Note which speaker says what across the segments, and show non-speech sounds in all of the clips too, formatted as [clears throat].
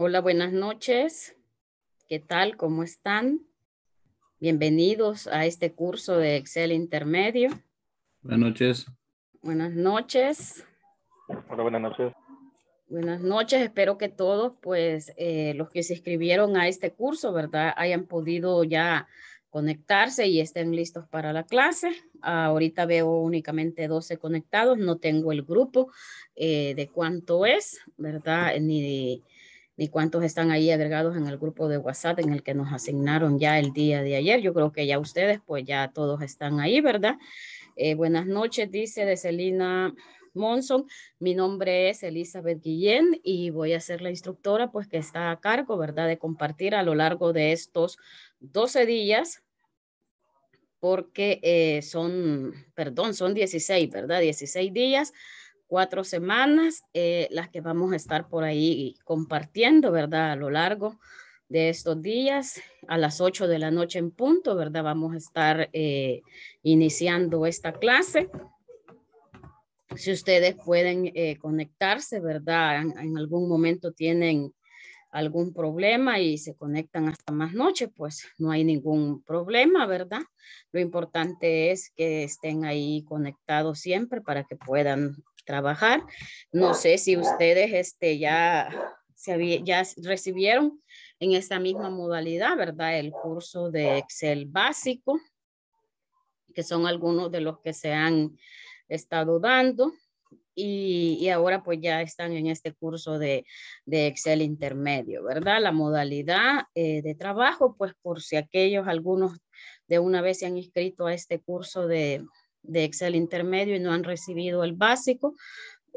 Speaker 1: Hola, buenas noches. ¿Qué tal? ¿Cómo están? Bienvenidos a este curso de Excel Intermedio. Buenas noches. Buenas noches. Hola, buenas noches. Buenas noches. Espero que todos, pues, eh, los que se inscribieron a este curso, ¿verdad? Hayan podido ya conectarse y estén listos para la clase. ahorita veo únicamente 12 conectados. No tengo el grupo eh, de cuánto es, ¿verdad? Ni y cuántos están ahí agregados en el grupo de WhatsApp en el que nos asignaron ya el día de ayer. Yo creo que ya ustedes, pues ya todos están ahí, ¿verdad? Eh, buenas noches, dice de Celina Monson. Mi nombre es Elizabeth Guillén y voy a ser la instructora, pues que está a cargo, ¿verdad?, de compartir a lo largo de estos 12 días porque eh, son, perdón, son 16, ¿verdad? 16 días cuatro semanas, eh, las que vamos a estar por ahí compartiendo, ¿verdad? A lo largo de estos días, a las ocho de la noche en punto, ¿verdad? Vamos a estar eh, iniciando esta clase. Si ustedes pueden eh, conectarse, ¿verdad? en, algún momento tienen algún problema y se conectan hasta más noche, pues no hay ningún problema, ¿verdad? Lo importante es que estén ahí conectados siempre para que puedan trabajar. No sé si ustedes este, ya, se ya recibieron en esta misma modalidad, ¿verdad? El curso de Excel básico, que son algunos de los que se han estado dando. Y, ahora pues ya están en este curso de, Excel intermedio, ¿verdad? La modalidad eh, de trabajo, pues por si aquellos, algunos de una vez se han inscrito a este curso de, de Excel intermedio y no han recibido el básico,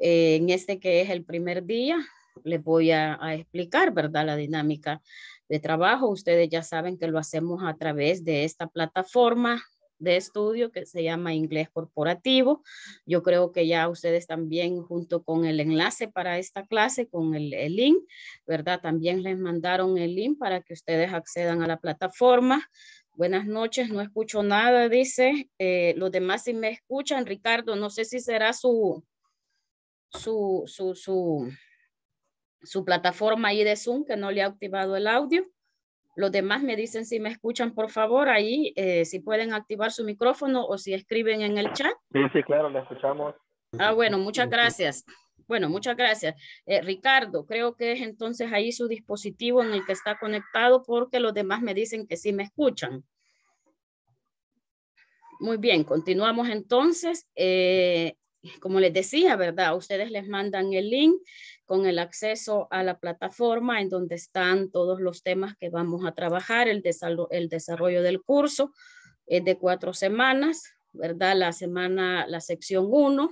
Speaker 1: eh, en este que es el primer día, les voy a, explicar, ¿verdad? La dinámica de trabajo. Ustedes ya saben que lo hacemos a través de esta plataforma de estudio que se llama Inglés Corporativo. Yo creo que ya ustedes también, junto con el enlace para esta clase, con el, el link, ¿verdad? También les mandaron el link para que ustedes accedan a la plataforma Buenas noches, no escucho nada, dice. Eh, los demás sí me escuchan. Ricardo, no sé si será su, su, plataforma ahí de Zoom que no le ha activado el audio. Los demás me dicen si me escuchan, por favor, ahí, eh, si pueden activar su micrófono o si escriben en el chat. Sí, sí, claro, le escuchamos. Ah, bueno, muchas gracias. Bueno, muchas gracias. Eh, Ricardo, creo que es entonces ahí su dispositivo en el que está conectado porque los demás me dicen que sí me escuchan. Muy bien, continuamos entonces. Eh, como les decía, ¿verdad? Ustedes les mandan el link con el acceso a la plataforma en donde están todos los temas que vamos a trabajar, el, el desarrollo del curso es eh, de cuatro semanas, ¿verdad? La semana, la sección 1,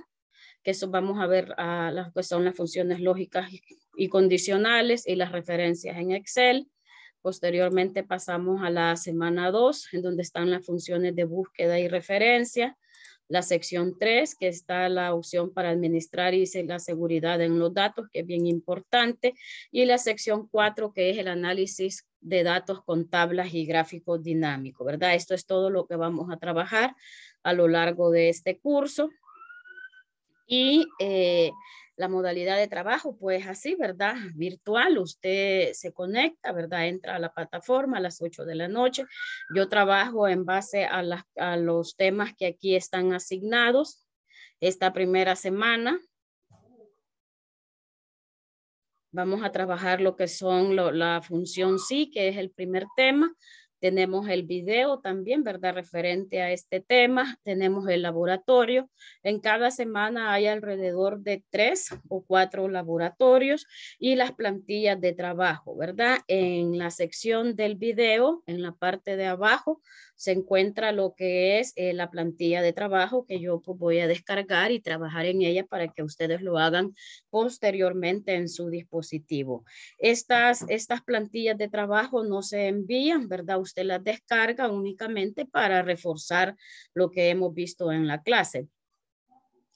Speaker 1: que eso vamos a ver ah, las que son las funciones lógicas y condicionales y las referencias en Excel. Posteriormente pasamos a la semana 2, en donde están las funciones de búsqueda y referencia. La sección 3, que está la opción para administrar y la seguridad en los datos, que es bien importante. Y la sección 4, que es el análisis de datos con tablas y gráficos dinámicos, ¿verdad? Esto es todo lo que vamos a trabajar a lo largo de este curso. Y eh, la modalidad de trabajo, pues así, ¿verdad? Virtual, usted se conecta, ¿verdad? Entra a la plataforma a las 8 de la noche. Yo trabajo en base a, a los temas que aquí están asignados esta primera semana. Vamos a trabajar lo que son la función sí, que es el primer tema. Tenemos el video también, ¿verdad? Referente a este tema. Tenemos el laboratorio. En cada semana hay alrededor de tres o cuatro laboratorios y las plantillas de trabajo, ¿verdad? En la sección del video, en la parte de abajo, se encuentra lo que es eh, la plantilla de trabajo que yo pues, voy a descargar y trabajar en ella para que ustedes lo hagan posteriormente en su dispositivo. Estas, estas plantillas de trabajo no se envían, ¿verdad? Usted las descarga únicamente para reforzar lo que hemos visto en la clase.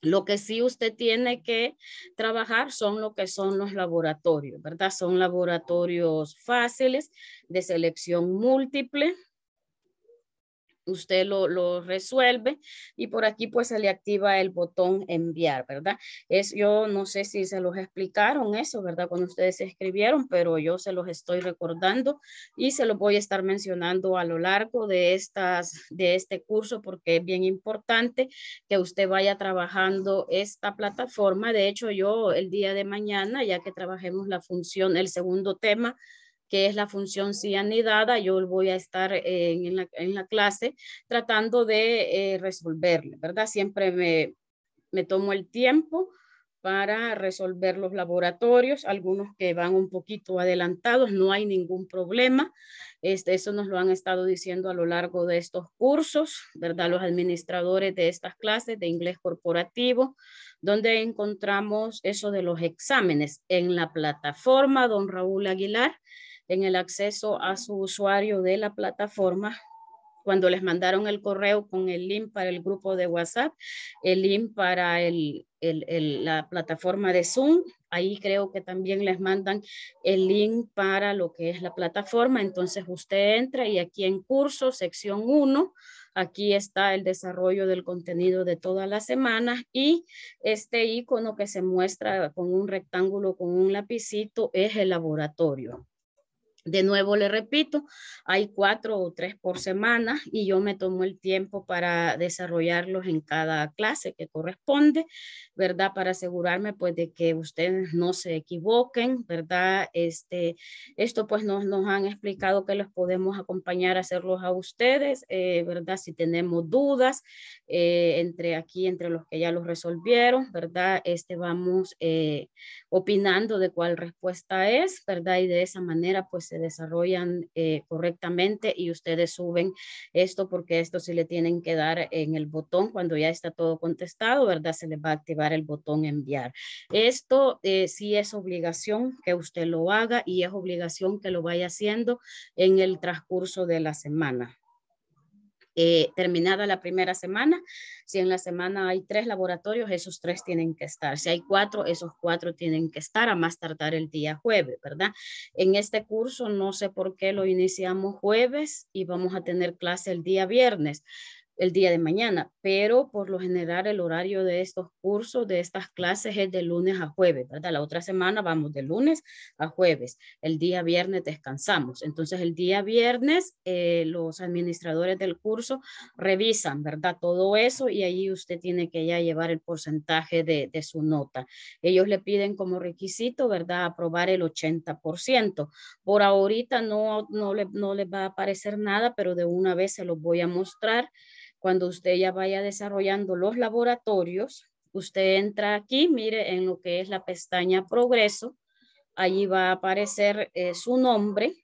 Speaker 1: Lo que sí usted tiene que trabajar son lo que son los laboratorios, ¿verdad? Son laboratorios fáciles de selección múltiple, usted lo, resuelve y por aquí pues se le activa el botón enviar, ¿verdad? Es, yo no sé si se los explicaron eso, ¿verdad? Cuando ustedes escribieron, pero yo se los estoy recordando y se los voy a estar mencionando a lo largo de, estas, de este curso porque es bien importante que usted vaya trabajando esta plataforma. De hecho, yo el día de mañana, ya que trabajemos la función, el segundo tema, que es la función anidada yo voy a estar eh, en, la, clase tratando de eh, resolverle, ¿verdad? Siempre me, tomo el tiempo para resolver los laboratorios, algunos que van un poquito adelantados, no hay ningún problema. Este, eso nos lo han estado diciendo a lo largo de estos cursos, ¿verdad? Los administradores de estas clases de inglés corporativo, donde encontramos eso de los exámenes en la plataforma, don Raúl Aguilar en el acceso a su usuario de la plataforma. Cuando les mandaron el correo con el link para el grupo de WhatsApp, el link para la plataforma de Zoom, ahí creo que también les mandan el link para lo que es la plataforma. Entonces usted entra y aquí en curso, sección 1, aquí está el desarrollo del contenido de todas las semanas y este icono que se muestra con un rectángulo, con un lapicito, es el laboratorio. De nuevo le repito, hay cuatro o tres por semana y yo me tomo el tiempo para desarrollarlos en cada clase que corresponde, ¿verdad? Para asegurarme pues de que ustedes no se equivoquen, ¿verdad? Este, esto pues nos, nos han explicado que los podemos acompañar a hacerlos a ustedes, eh, ¿verdad? Si tenemos dudas eh, entre aquí, entre los que ya los resolvieron, ¿verdad? Este vamos eh, opinando de cuál respuesta es, ¿verdad? Y de esa manera pues se desarrollan eh, correctamente y ustedes suben esto porque esto se le tienen que dar en el botón cuando ya está todo contestado, ¿verdad? Se les va a activar el botón enviar. Esto eh, sí es obligación que usted lo haga y es obligación que lo vaya haciendo en el transcurso de la semana. Eh, terminada la primera semana. Si en la semana hay tres laboratorios, esos tres tienen que estar. Si hay cuatro, esos cuatro tienen que estar a más tardar el día jueves, ¿verdad? En este curso, no sé por qué lo iniciamos jueves y vamos a tener clase el día viernes el día de mañana, pero por lo general el horario de estos cursos, de estas clases es de lunes a jueves, ¿verdad? La otra semana vamos de lunes a jueves, el día viernes descansamos. Entonces el día viernes eh, los administradores del curso revisan, ¿verdad? Todo eso y ahí usted tiene que ya llevar el porcentaje de, su nota. Ellos le piden como requisito, ¿verdad? Aprobar el 80%. Por ahorita no, no, le, no les va a aparecer nada, pero de una vez se los voy a mostrar. Cuando usted ya vaya desarrollando los laboratorios, usted entra aquí, mire en lo que es la pestaña progreso, allí va a aparecer eh, su nombre.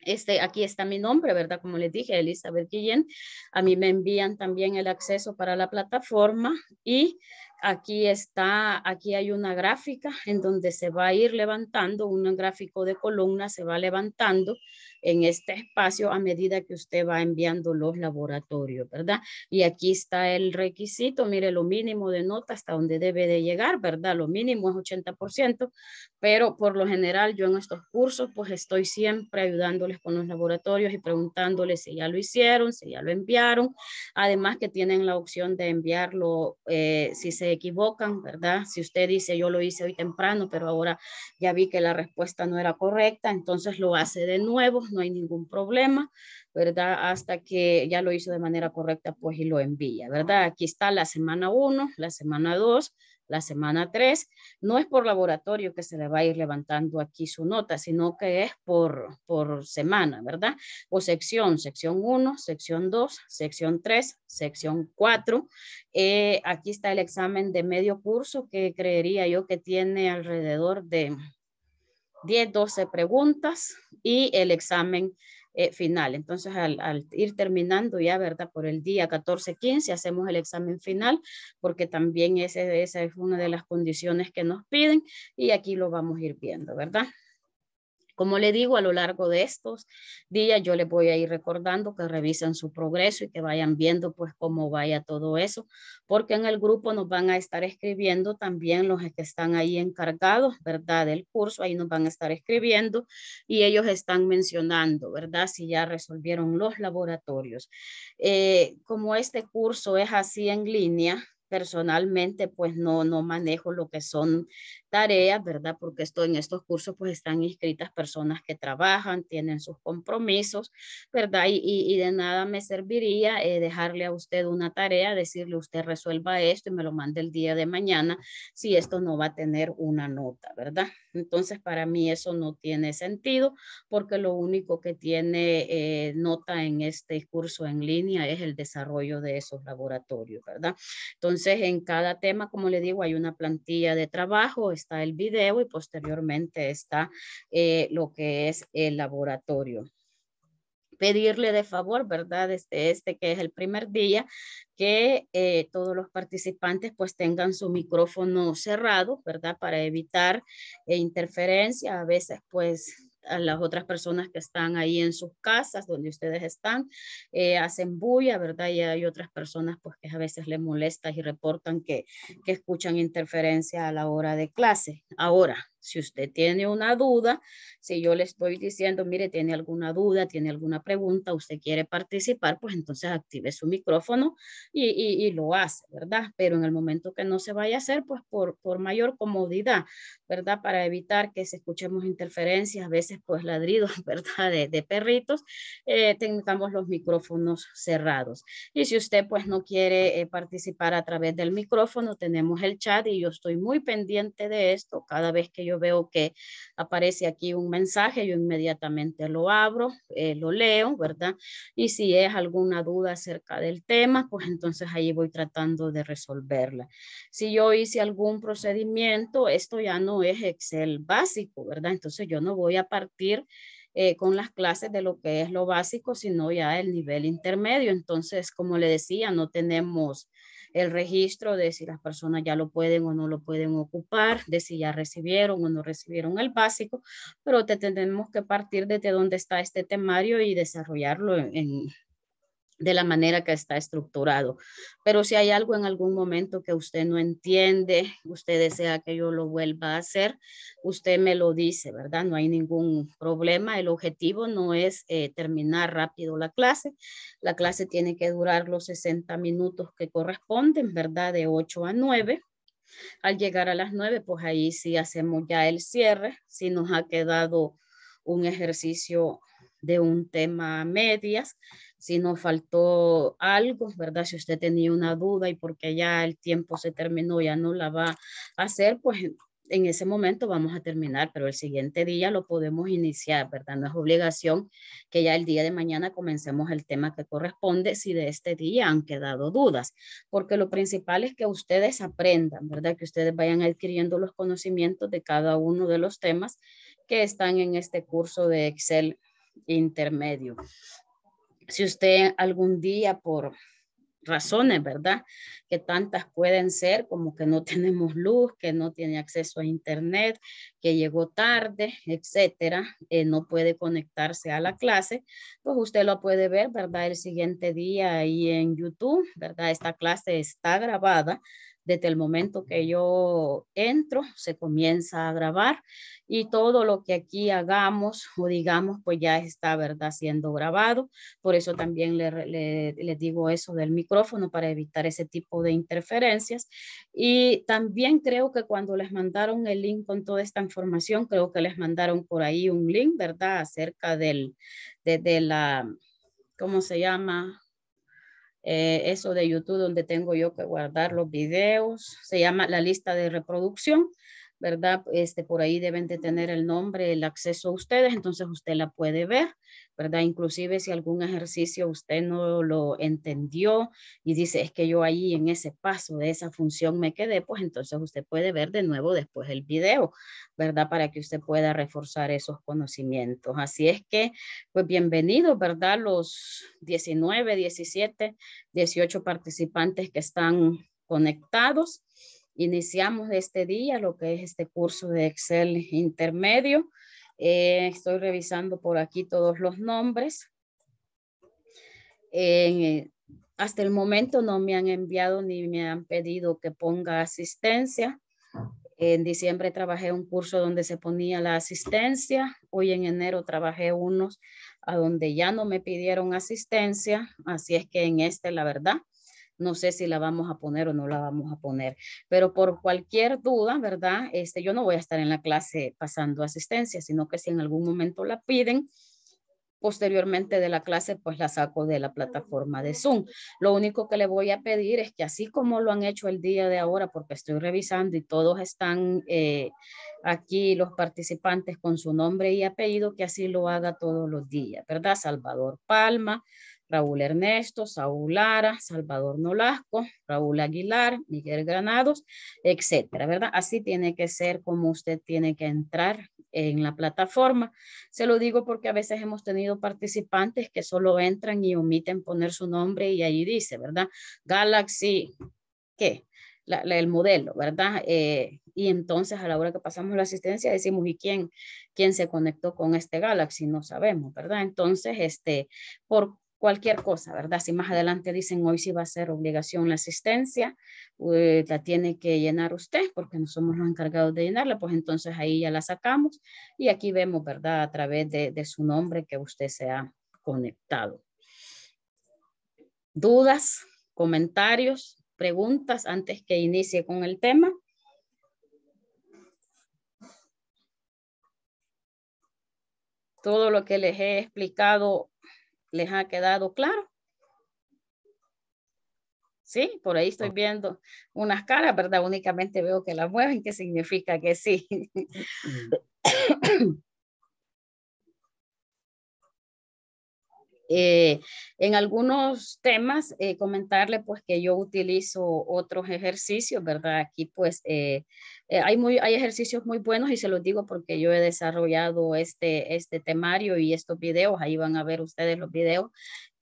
Speaker 1: Este, aquí está mi nombre, ¿verdad? Como les dije, Elizabeth Guillén. A mí me envían también el acceso para la plataforma y aquí está, aquí hay una gráfica en donde se va a ir levantando, un gráfico de columna se va levantando en este espacio a medida que usted va enviando los laboratorios, ¿verdad? Y aquí está el requisito, mire, lo mínimo de nota hasta donde debe de llegar, ¿verdad? Lo mínimo es 80%, pero por lo general yo en estos cursos pues estoy siempre ayudándoles con los laboratorios y preguntándoles si ya lo hicieron, si ya lo enviaron, además que tienen la opción de enviarlo eh, si se equivocan, ¿verdad? Si usted dice yo lo hice hoy temprano, pero ahora ya vi que la respuesta no era correcta, entonces lo hace de nuevo, no hay ningún problema, ¿verdad? Hasta que ya lo hizo de manera correcta, pues y lo envía, ¿verdad? Aquí está la semana 1, la semana 2, la semana 3. No es por laboratorio que se le va a ir levantando aquí su nota, sino que es por, por semana, ¿verdad? O sección, sección 1, sección 2, sección 3, sección 4. Eh, aquí está el examen de medio curso que creería yo que tiene alrededor de 10, 12 preguntas y el examen eh, final. Entonces, al, ir terminando ya, ¿verdad? Por el día 14, 15, hacemos el examen final, porque también esa es una de las condiciones que nos piden y aquí lo vamos a ir viendo, ¿verdad? Como le digo, a lo largo de estos días yo les voy a ir recordando que revisen su progreso y que vayan viendo pues cómo vaya todo eso, porque en el grupo nos van a estar escribiendo también los que están ahí encargados, ¿verdad? Del curso, ahí nos van a estar escribiendo y ellos están mencionando, ¿verdad? Si ya resolvieron los laboratorios. Eh, como este curso es así en línea, personalmente pues no, no manejo lo que son tareas, ¿verdad? Porque esto, en estos cursos pues están inscritas personas que trabajan, tienen sus compromisos, ¿verdad? Y, de nada me serviría eh, dejarle a usted una tarea, decirle usted resuelva esto y me lo mande el día de mañana si esto no va a tener una nota, ¿verdad? Entonces para mí eso no tiene sentido porque lo único que tiene eh, nota en este curso en línea es el desarrollo de esos laboratorios, ¿verdad? Entonces en cada tema, como le digo, hay una plantilla de trabajo, está el video y posteriormente está eh, lo que es el laboratorio pedirle de favor, ¿verdad? Desde este que es el primer día, que eh, todos los participantes pues tengan su micrófono cerrado, ¿verdad? Para evitar eh, interferencia. A veces pues a las otras personas que están ahí en sus casas, donde ustedes están, eh, hacen bulla, ¿verdad? Y hay otras personas pues que a veces les molesta y reportan que, que escuchan interferencia a la hora de clase. Ahora, si usted tiene una duda, si yo le estoy diciendo, mire, tiene alguna duda, tiene alguna pregunta, usted quiere participar, pues entonces active su micrófono y, lo hace, ¿verdad? Pero en el momento que no se vaya a hacer, pues por, por mayor comodidad, ¿verdad? Para evitar que se escuchemos interferencias, a veces pues ladridos, [laughs] ¿verdad? De, perritos, eh, tengamos los micrófonos cerrados. Y si usted pues no quiere eh, participar a través del micrófono, tenemos el chat y yo estoy muy pendiente de esto cada vez que yo yo veo que aparece aquí un mensaje, yo inmediatamente lo abro, eh, lo leo, ¿verdad? Y si es alguna duda acerca del tema, pues entonces ahí voy tratando de resolverla. Si yo hice algún procedimiento, esto ya no es Excel básico, ¿verdad? Entonces yo no voy a partir eh, con las clases de lo que es lo básico, sino ya el nivel intermedio. Entonces, como le decía, no tenemos el registro de si las personas ya lo pueden o no lo pueden ocupar, de si ya recibieron o no recibieron el básico, pero te tenemos que partir desde donde está este temario y desarrollarlo en, de la manera que está estructurado. Pero si hay algo en algún momento que usted no entiende, usted desea que yo lo vuelva a hacer, usted me lo dice, ¿verdad? No hay ningún problema. El objetivo no es eh, terminar rápido la clase. La clase tiene que durar los 60 minutos que corresponden, ¿verdad? De 8 a 9. Al llegar a las 9, pues ahí sí hacemos ya el cierre. Si nos ha quedado un ejercicio de un tema a medias, si nos faltó algo, ¿verdad? Si usted tenía una duda y porque ya el tiempo se terminó, ya no la va a hacer, pues en ese momento vamos a terminar, pero el siguiente día lo podemos iniciar, ¿verdad? No es obligación que ya el día de mañana comencemos el tema que corresponde si de este día han quedado dudas, porque lo principal es que ustedes aprendan, ¿verdad? Que ustedes vayan adquiriendo los conocimientos de cada uno de los temas que están en este curso de Excel intermedio si usted algún día por razones, ¿verdad? Que tantas pueden ser como que no [laughs] tenemos luz, que no tiene acceso a internet, que llegó tarde, etcétera, eh, no puede conectarse a la clase, pues usted lo puede ver, ¿verdad? El siguiente día ahí en YouTube, ¿verdad? Esta clase está grabada, desde el momento que yo entro, se comienza a grabar y todo lo que aquí hagamos o digamos, pues ya está, ¿verdad?, siendo grabado. Por eso también les digo eso del micrófono para evitar ese tipo de interferencias. Y también creo que cuando les mandaron el link con toda esta información, creo que les mandaron por ahí un link, ¿verdad?, acerca del, de, de la, ¿cómo se llama? Eh, eso de YouTube donde tengo yo que guardar los videos, se llama la lista de reproducción. ¿verdad? Este, por ahí deben de tener el nombre, el acceso a ustedes, entonces usted la puede ver, ¿verdad? Inclusive si algún ejercicio usted no lo entendió y dice, es que yo ahí en ese paso de esa función me quedé, pues entonces usted puede ver de nuevo después el video, ¿verdad? Para que usted pueda reforzar esos conocimientos. Así es que, pues bienvenido, ¿verdad? Los 19, 17, 18 participantes que están conectados. Iniciamos este día lo que es este curso de Excel intermedio. Eh, estoy revisando por aquí todos los nombres. Eh, hasta el momento no me han enviado ni me han pedido que ponga asistencia. En diciembre trabajé un curso donde se ponía la asistencia. Hoy en enero trabajé unos a donde ya no me pidieron asistencia. Así es que en este, la verdad, no sé si la vamos a poner o no la vamos a poner, pero por cualquier duda, ¿verdad? Este, yo no voy a estar en la clase pasando asistencia, sino que si en algún momento la piden, posteriormente de la clase, pues la saco de la plataforma de Zoom. Lo único que le voy a pedir es que así como lo han hecho el día de ahora, porque estoy revisando y todos están eh, aquí los participantes con su nombre y apellido, que así lo haga todos los días, ¿verdad? Salvador Palma, Raúl Ernesto, Saúl Lara, Salvador Nolasco, Raúl Aguilar, Miguel Granados, etcétera, ¿verdad? Así tiene que ser como usted tiene que entrar en la plataforma. Se lo digo porque a veces hemos tenido participantes que solo entran y omiten poner su nombre y ahí dice, ¿verdad? Galaxy, ¿qué? el modelo, ¿verdad? Eh, y entonces a la hora que pasamos la asistencia decimos, ¿y quién, quién se conectó con este Galaxy? No sabemos, ¿verdad? Entonces, este, por cualquier cosa, ¿verdad? Si más adelante dicen hoy sí va a ser obligación la asistencia, eh, la tiene que llenar usted porque no somos los encargados de llenarla, pues entonces ahí ya la sacamos y aquí vemos, ¿verdad? A través de, de su nombre que usted se ha conectado. ¿Dudas, comentarios, preguntas antes que inicie con el tema? Todo lo que les he explicado ¿Les ha quedado claro? Sí, por ahí estoy viendo unas caras, ¿verdad? Únicamente veo que las mueven, que significa que sí. Mm. [coughs] [coughs] Eh, en algunos temas, eh, comentarle pues que yo utilizo otros ejercicios, ¿verdad? Aquí pues eh, hay, muy, hay ejercicios muy buenos y se los digo porque yo he desarrollado este, este temario y estos videos, ahí van a ver ustedes los videos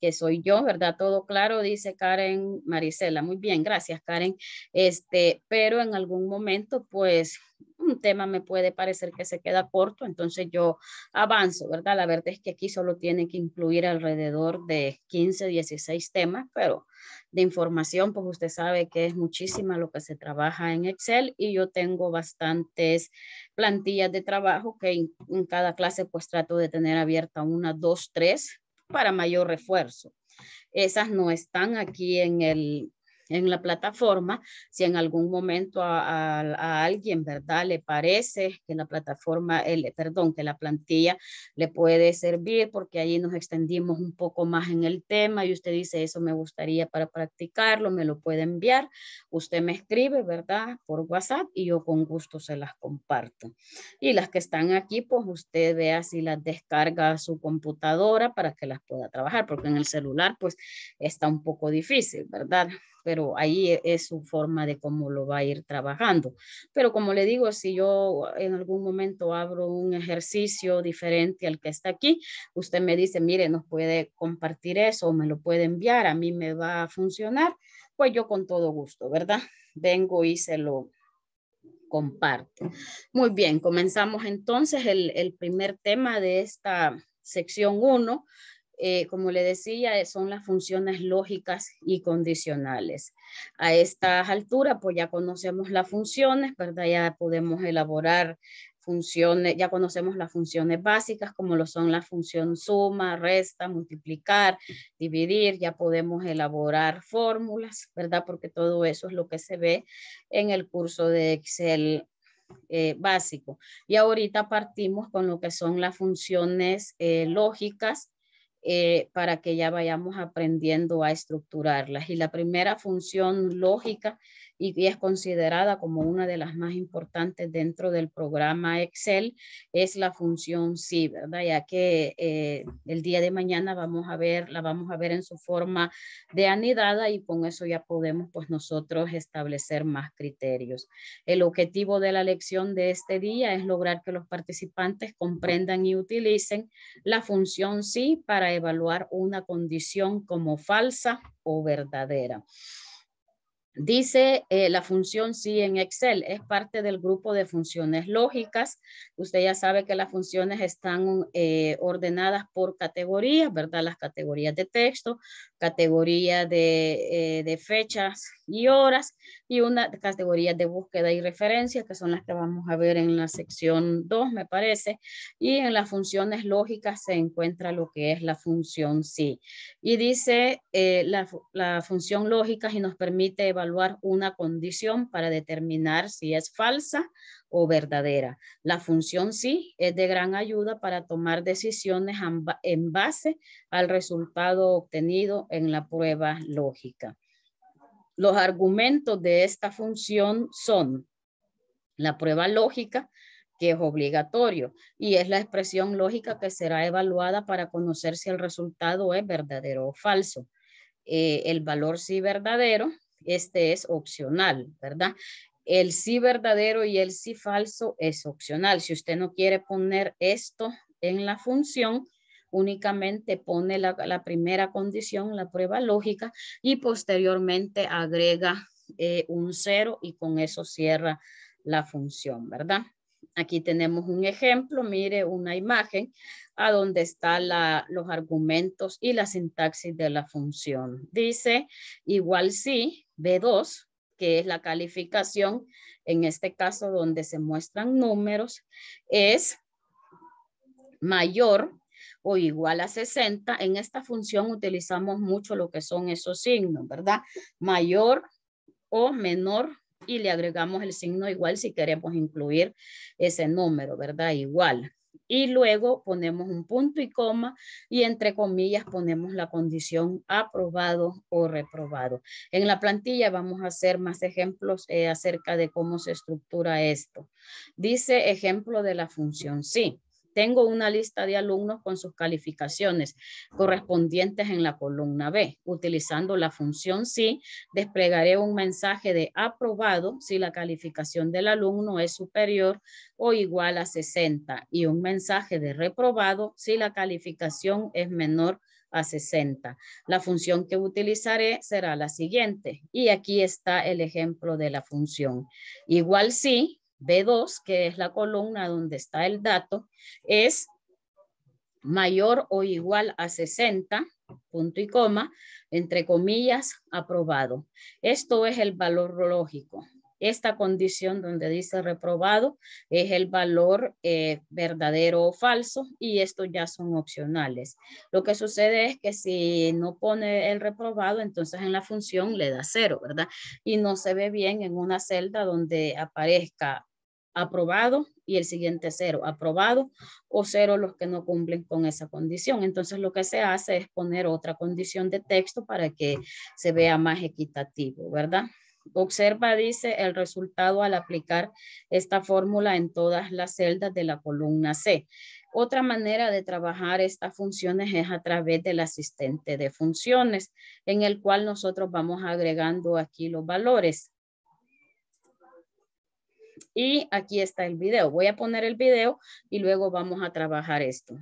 Speaker 1: que soy yo, ¿verdad? Todo claro, dice Karen Marisela. Muy bien, gracias Karen. Este, pero en algún momento, pues un tema me puede parecer que se queda corto, entonces yo avanzo, ¿verdad? La verdad es que aquí solo tiene que incluir alrededor de 15, 16 temas, pero de información, pues usted sabe que es muchísima lo que se trabaja en Excel y yo tengo bastantes plantillas de trabajo que en cada clase pues trato de tener abierta una, dos, tres para mayor refuerzo. Esas no están aquí en el, en la plataforma, si en algún momento a, alguien, ¿verdad? Le parece que la plataforma, perdón, que la plantilla le puede servir porque allí nos extendimos un poco más en el tema y usted dice, eso me gustaría para practicarlo, me lo puede enviar, usted me escribe, ¿verdad? Por WhatsApp y yo con gusto se las comparto. Y las que están aquí, pues usted vea si las descarga a su computadora para que las pueda trabajar, porque en el celular, pues está un poco difícil, ¿verdad? pero ahí e, es su forma de cómo lo va a ir trabajando. Pero como le digo, si yo en algún momento abro un ejercicio diferente al que está aquí, usted me dice, mire, nos puede compartir eso o me lo puede enviar, a mí me va a funcionar, pues yo con todo gusto, ¿verdad? Vengo y se lo comparto. Muy bien, comenzamos entonces el, primer tema de esta sección 1, eh, como le decía, son las funciones lógicas y condicionales. A estas alturas, pues ya conocemos las funciones, ¿verdad? Ya podemos elaborar funciones, ya conocemos las funciones básicas, como lo son la función suma, resta, multiplicar, dividir, ya podemos elaborar fórmulas, ¿verdad? Porque todo eso es lo que se ve en el curso de Excel eh, básico. Y ahorita partimos con lo que son las funciones eh, lógicas eh, para que ya vayamos aprendiendo a estructurarlas. Y la primera función lógica y es considerada como una de las más importantes dentro del programa Excel, es la función sí, ¿verdad? Ya que eh, el día de mañana vamos a ver, la vamos a ver en su forma de anidada y con eso ya podemos pues nosotros establecer más criterios. El objetivo de la lección de este día es lograr que los participantes comprendan y utilicen la función sí para evaluar una condición como falsa o verdadera. Dice eh, la función sí en Excel, es parte del grupo de funciones lógicas. Usted ya sabe que las funciones están eh, ordenadas por categorías, ¿verdad? Las categorías de texto, categoría de, eh, de, fechas y horas y una categoría de búsqueda y referencia que son las que vamos a ver en la sección 2 me parece y en las funciones lógicas se encuentra lo que es la función sí y dice eh, la, la función lógica y nos permite evaluar una condición para determinar si es falsa verdadera. La función sí es de gran ayuda para tomar decisiones en base al resultado obtenido en la prueba lógica. Los argumentos de esta función son la prueba lógica, que es obligatorio, y es la expresión lógica que será evaluada para conocer si el resultado es verdadero o falso. Eh, el valor sí verdadero, este es opcional, ¿verdad? El sí verdadero y el sí falso es opcional. Si usted no quiere poner esto en la función, únicamente pone la, primera condición, la prueba lógica, y posteriormente agrega eh, un cero y con eso cierra la función, ¿verdad? Aquí tenemos un ejemplo, mire una imagen a donde están los argumentos y la sintaxis de la función. Dice igual si B2 que es la calificación, en este caso donde se muestran números, es mayor o igual a 60. En esta función utilizamos mucho lo que son esos signos, ¿verdad? Mayor o menor y le agregamos el signo igual si queremos incluir ese número, ¿verdad? Igual y luego ponemos un punto y coma y entre comillas ponemos la condición aprobado o reprobado. En la plantilla vamos a hacer más ejemplos eh, acerca de cómo se estructura esto. Dice ejemplo de la función sí tengo una lista de alumnos con sus calificaciones correspondientes en la columna B. Utilizando la función SI, desplegaré un mensaje de aprobado si la calificación del alumno es superior o igual a 60 y un mensaje de reprobado si la calificación es menor a 60. La función que utilizaré será la siguiente. Y aquí está el ejemplo de la función. Igual sí, B2, que es la columna donde está el dato, es mayor o igual a 60, punto y coma, entre comillas, aprobado. Esto es el valor lógico. Esta condición donde dice reprobado es el valor eh, verdadero o falso y estos ya son opcionales. Lo que sucede es que si no pone el reprobado, entonces en la función le da cero, ¿verdad? Y no se ve bien en una celda donde aparezca aprobado y el siguiente cero, aprobado o cero los que no cumplen con esa condición. Entonces lo que se hace es poner otra condición de texto para que se vea más equitativo, ¿verdad? Observa, dice, el resultado al aplicar esta fórmula en todas las celdas de la columna C. Otra manera de trabajar estas funciones es a través del asistente de funciones, en el cual nosotros vamos agregando aquí los valores y aquí está el video. Voy a poner el video y luego vamos a trabajar esto.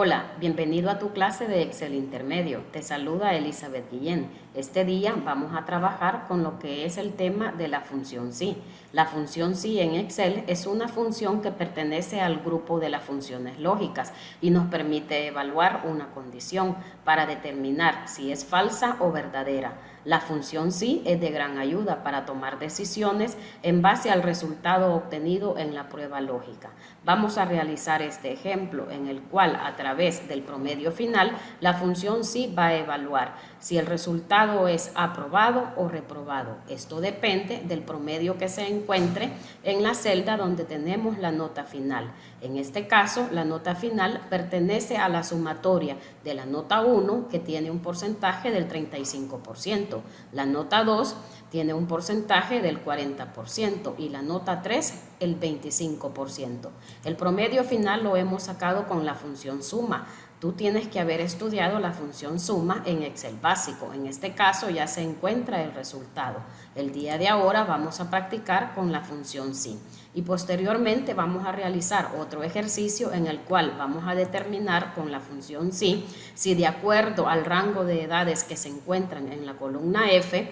Speaker 1: Hola, bienvenido a tu clase de Excel Intermedio. Te saluda Elizabeth Guillén. Este día vamos a trabajar con lo que es el tema de la función sí. La función SI en Excel es una función que pertenece al grupo de las funciones lógicas y nos permite evaluar una condición para determinar si es falsa o verdadera. La función sí es de gran ayuda para tomar decisiones en base al resultado obtenido en la prueba lógica. Vamos a realizar este ejemplo en el cual a través del promedio final la función sí va a evaluar si el resultado es aprobado o reprobado. Esto depende del promedio que se encuentre en la celda donde tenemos la nota final. En este caso, la nota final pertenece a la sumatoria de la nota 1, que tiene un porcentaje del 35%, la nota 2 tiene un porcentaje del 40% y la nota 3 el 25%. El promedio final lo hemos sacado con la función suma, Tú tienes que haber estudiado la función suma en Excel básico. En este caso ya se encuentra el resultado. El día de ahora vamos a practicar con la función sí. Y posteriormente vamos a realizar otro ejercicio en el cual vamos a determinar con la función SI si de acuerdo al rango de edades que se encuentran en la columna F,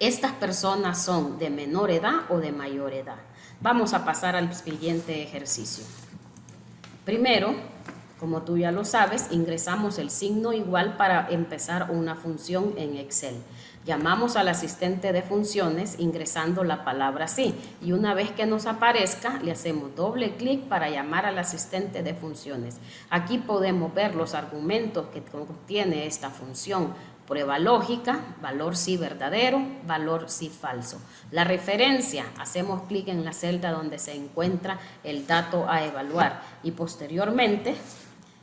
Speaker 1: estas personas son de menor edad o de mayor edad. Vamos a pasar al siguiente ejercicio. Primero, como tú ya lo sabes, ingresamos el signo igual para empezar una función en Excel. Llamamos al asistente de funciones ingresando la palabra sí y una vez que nos aparezca le hacemos doble clic para llamar al asistente de funciones. Aquí podemos ver los argumentos que contiene esta función. Prueba lógica, valor sí verdadero, valor sí falso. La referencia, hacemos clic en la celda donde se encuentra el dato a evaluar y posteriormente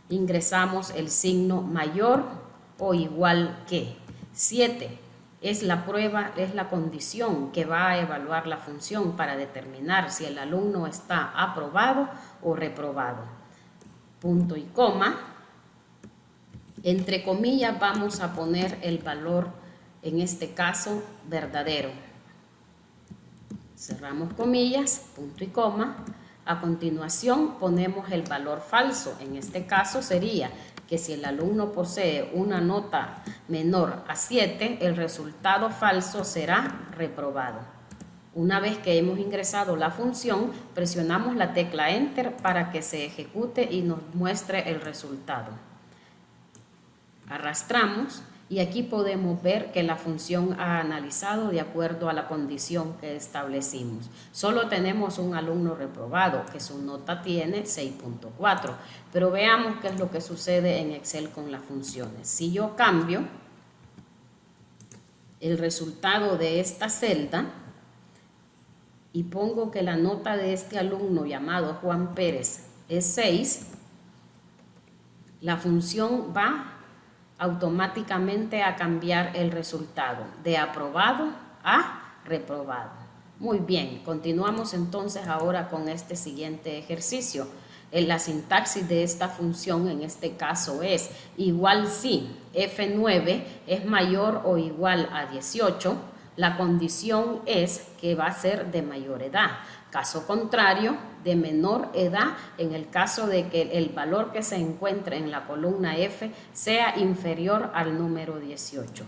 Speaker 1: ingresamos el signo mayor o igual que. 7. Es la prueba, es la condición que va a evaluar la función para determinar si el alumno está aprobado o reprobado. Punto y coma. Entre comillas vamos a poner el valor, en este caso, verdadero. Cerramos comillas, punto y coma a continuación ponemos el valor falso. En este caso sería que si el alumno posee una nota menor a 7, el resultado falso será reprobado. Una vez que hemos ingresado la función, presionamos la tecla Enter para que se ejecute y nos muestre el resultado. Arrastramos y aquí podemos ver que la función ha analizado de acuerdo a la condición que establecimos. Solo tenemos un alumno reprobado, que su nota tiene 6.4. Pero veamos qué es lo que sucede en Excel con las funciones. Si yo cambio el resultado de esta celda y pongo que la nota de este alumno llamado Juan Pérez es 6, la función va automáticamente a cambiar el resultado de aprobado a reprobado. Muy bien, continuamos entonces ahora con este siguiente ejercicio. Eh, la sintaxis de esta función en este caso es igual si F9 es mayor o igual a 18, la condición es que va a ser de mayor edad. Caso contrario, de menor edad, en el caso de que el valor que se encuentre en la columna F sea inferior al número 18.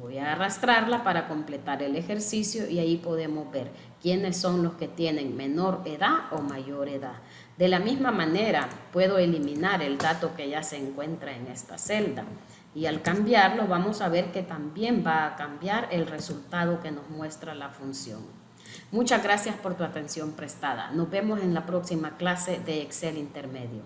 Speaker 1: Voy a arrastrarla para completar el ejercicio y ahí podemos ver quiénes son los que tienen menor edad o mayor edad. De la misma manera, puedo eliminar el dato que ya se encuentra en esta celda. Y al cambiarlo, vamos a ver que también va a cambiar el resultado que nos muestra la función. Muchas gracias por tu atención prestada. Nos vemos en la próxima clase de Excel Intermedio.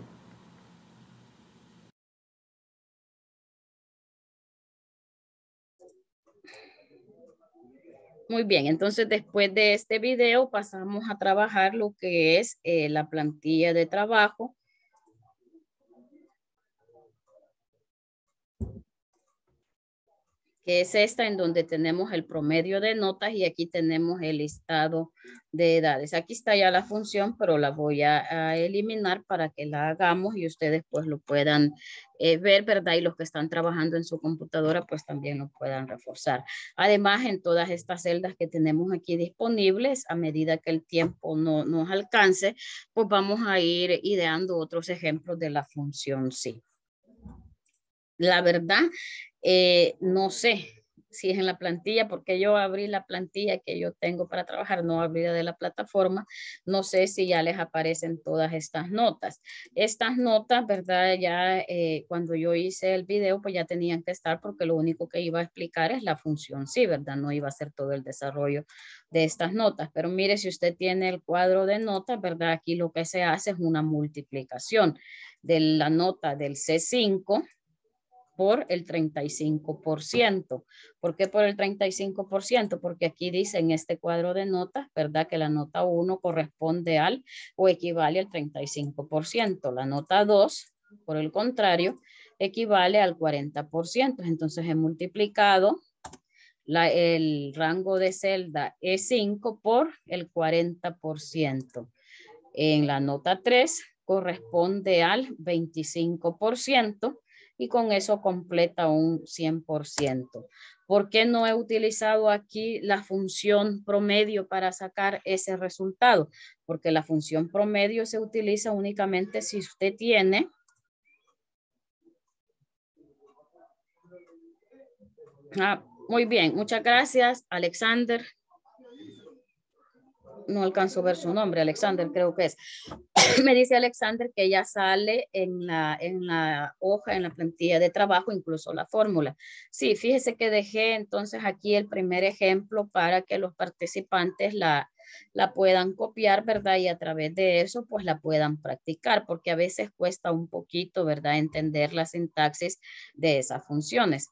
Speaker 1: Muy bien, entonces después de este video pasamos a trabajar lo que es eh, la plantilla de trabajo que es esta en donde tenemos el promedio de notas y aquí tenemos el listado de edades. Aquí está ya la función, pero la voy a, eliminar para que la hagamos y ustedes pues lo puedan eh, ver, ¿verdad? Y los que están trabajando en su computadora pues también lo puedan reforzar. Además, en todas estas celdas que tenemos aquí disponibles, a medida que el tiempo no nos alcance, pues vamos a ir ideando otros ejemplos de la función sí la verdad, eh, no sé si es en la plantilla, porque yo abrí la plantilla que yo tengo para trabajar, no abrí de la plataforma, no sé si ya les aparecen todas estas notas. Estas notas, ¿verdad? Ya eh, cuando yo hice el video, pues ya tenían que estar porque lo único que iba a explicar es la función, sí, ¿verdad? No iba a ser todo el desarrollo de estas notas, pero mire, si usted tiene el cuadro de notas, ¿verdad? Aquí lo que se hace es una multiplicación de la nota del C5 por el 35%. ¿Por qué por el 35%? Porque aquí dice en este cuadro de notas, ¿verdad? Que la nota 1 corresponde al o equivale al 35%. La nota 2, por el contrario, equivale al 40%. Entonces he multiplicado el rango de celda E5 por el 40%. En la nota 3 corresponde al 25% y con eso completa un 100%. ¿Por qué no he utilizado aquí la función promedio para sacar ese resultado? Porque la función promedio se utiliza únicamente si usted tiene Ah, muy bien, muchas gracias, Alexander. No alcanzo a ver su nombre, Alexander, creo que es. [laughs] me dice Alexander que ya sale en la, en la hoja, en la plantilla de trabajo, incluso la fórmula. Sí, fíjese que dejé entonces aquí el primer ejemplo para que los participantes la, la puedan copiar, ¿verdad? Y a través de eso, pues la puedan practicar, porque a veces cuesta un poquito, ¿verdad? Entender la sintaxis de esas funciones.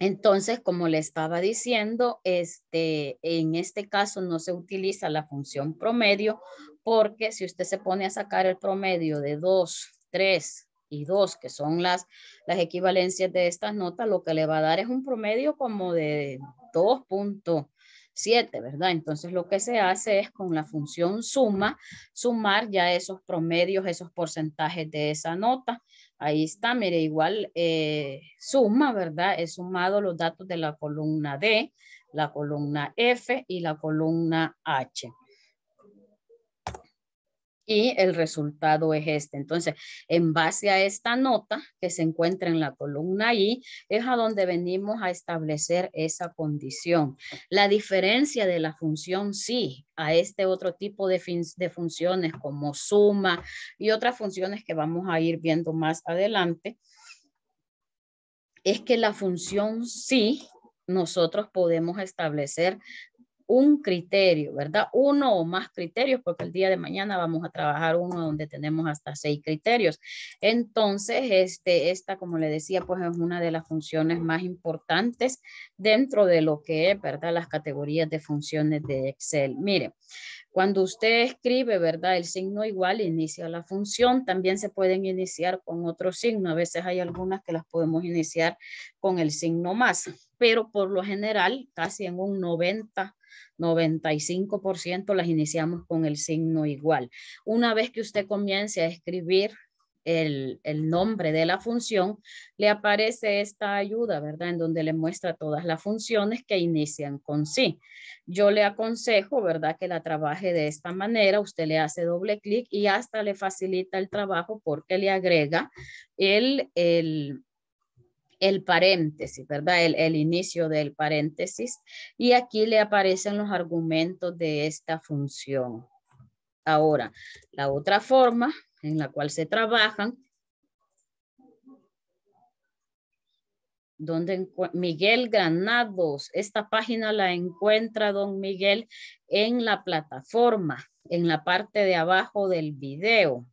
Speaker 1: Entonces, como le estaba diciendo, este, en este caso no se utiliza la función promedio porque si usted se pone a sacar el promedio de 2, 3 y 2, que son las, equivalencias de estas notas, lo que le va a dar es un promedio como de 2.7, ¿verdad? Entonces lo que se hace es con la función suma, sumar ya esos promedios, esos porcentajes de esa nota. Ahí está, mire, igual eh, suma, ¿verdad? He sumado los datos de la columna D, la columna F y la columna H y el resultado es este. Entonces, en base a esta nota que se encuentra en la columna I, es a donde venimos a establecer esa condición. La diferencia de la función sí a este otro tipo de, de funciones como suma y otras funciones que vamos a ir viendo más adelante, es que la función sí nosotros podemos establecer un criterio, ¿verdad? Uno o más criterios, porque el día de mañana vamos a trabajar uno donde tenemos hasta seis criterios. Entonces, este, esta, como le decía, pues es una de las funciones más importantes dentro de lo que es, ¿verdad? Las categorías de funciones de Excel. Mire, cuando usted escribe, ¿verdad? El signo igual inicia la función. También se pueden iniciar con otro signo. A veces hay algunas que las podemos iniciar con el signo más, pero por lo general, casi en un 90 95% las iniciamos con el signo igual. Una vez que usted comience a escribir el, nombre de la función, le aparece esta ayuda, ¿verdad? En donde le muestra todas las funciones que inician con sí. Yo le aconsejo, ¿verdad? Que la trabaje de esta manera. Usted le hace doble clic y hasta le facilita el trabajo porque le agrega el, el el paréntesis, ¿verdad? El, inicio del paréntesis. Y aquí le aparecen los argumentos de esta función. Ahora, la otra forma en la cual se trabajan donde Miguel Granados. Esta página la encuentra don Miguel en la plataforma, en la parte de abajo del video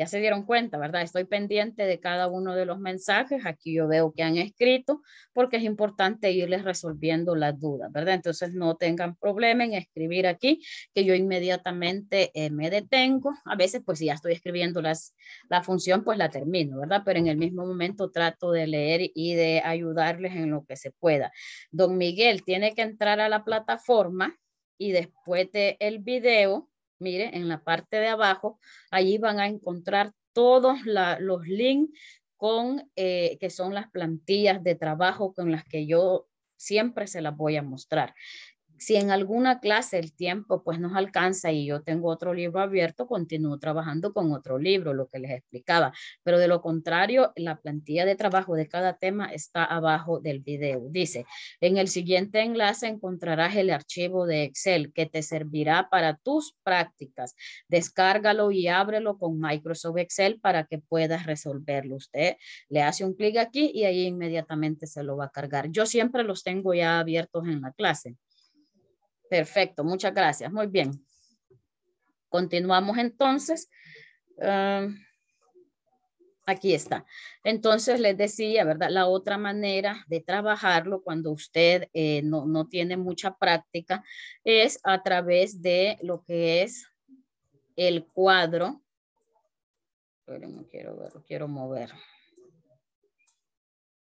Speaker 1: ya se dieron cuenta, ¿verdad? Estoy pendiente de cada uno de los mensajes. Aquí yo veo que han escrito porque es importante irles resolviendo las dudas, ¿verdad? Entonces no tengan problema en escribir aquí, que yo inmediatamente eh, me detengo. A veces, pues si ya estoy escribiendo las, la función, pues la termino, ¿verdad? Pero en el mismo momento trato de leer y de ayudarles en lo que se pueda. Don Miguel tiene que entrar a la plataforma y después del el video Mire, en la parte de abajo, allí van a encontrar todos los links con, eh, que son las plantillas de trabajo con las que yo siempre se las voy a mostrar. Si en alguna clase el tiempo pues nos alcanza y yo tengo otro libro abierto, continúo trabajando con otro libro, lo que les explicaba. Pero de lo contrario, la plantilla de trabajo de cada tema está abajo del video. Dice, en el siguiente enlace encontrarás el archivo de Excel que te servirá para tus prácticas. Descárgalo y ábrelo con Microsoft Excel para que puedas resolverlo. Usted le hace un clic aquí y ahí inmediatamente se lo va a cargar. Yo siempre los tengo ya abiertos en la clase. Perfecto, muchas gracias. Muy bien. Continuamos entonces. Ah, aquí está. Entonces les decía, ¿verdad? La otra manera de trabajarlo cuando usted eh, no, tiene mucha práctica es a través de lo que es el cuadro. Pero no quiero verlo, quiero mover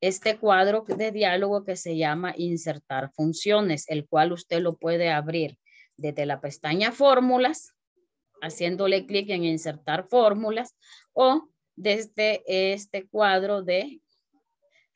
Speaker 1: este cuadro de diálogo que se llama insertar funciones, el cual usted lo puede abrir desde la pestaña fórmulas, haciéndole clic en insertar fórmulas o desde este cuadro de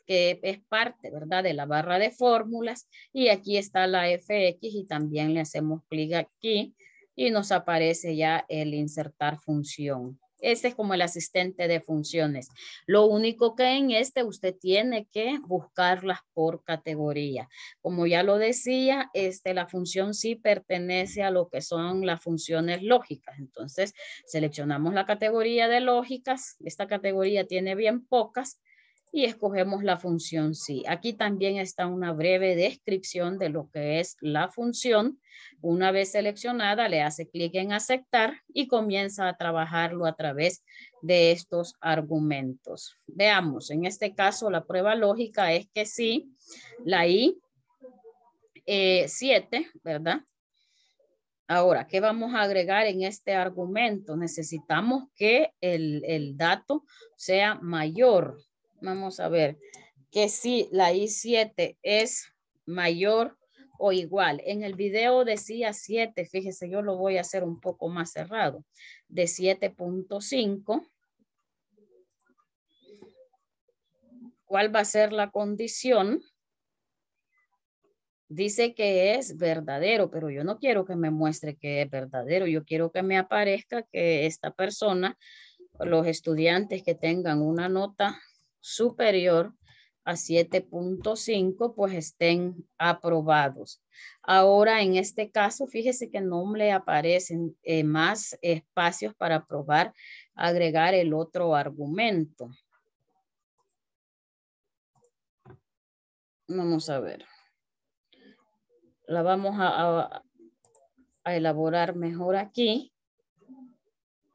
Speaker 1: que es parte, ¿verdad? De la barra de fórmulas y aquí está la FX y también le hacemos clic aquí y nos aparece ya el insertar función. Este es como el asistente de funciones. Lo único que en este usted tiene que buscarlas por categoría. Como ya lo decía, este, la función sí pertenece a lo que son las funciones lógicas. Entonces, seleccionamos la categoría de lógicas. Esta categoría tiene bien pocas y escogemos la función sí. Aquí también está una breve descripción de lo que es la función. Una vez seleccionada, le hace clic en aceptar y comienza a trabajarlo a través de estos argumentos. Veamos, en este caso la prueba lógica es que sí, la I 7, eh, ¿verdad? Ahora, ¿qué vamos a agregar en este argumento? Necesitamos que el, el dato sea mayor Vamos a ver que si la I7 es mayor o igual. En el video decía 7, fíjese, yo lo voy a hacer un poco más cerrado, de 7.5. ¿Cuál va a ser la condición? Dice que es verdadero, pero yo no quiero que me muestre que es verdadero. Yo quiero que me aparezca que esta persona, los estudiantes que tengan una nota superior a 7.5, pues estén aprobados. Ahora, en este caso, fíjese que no le aparecen eh, más espacios para probar, agregar el otro argumento. Vamos a ver. La vamos a elaborar mejor aquí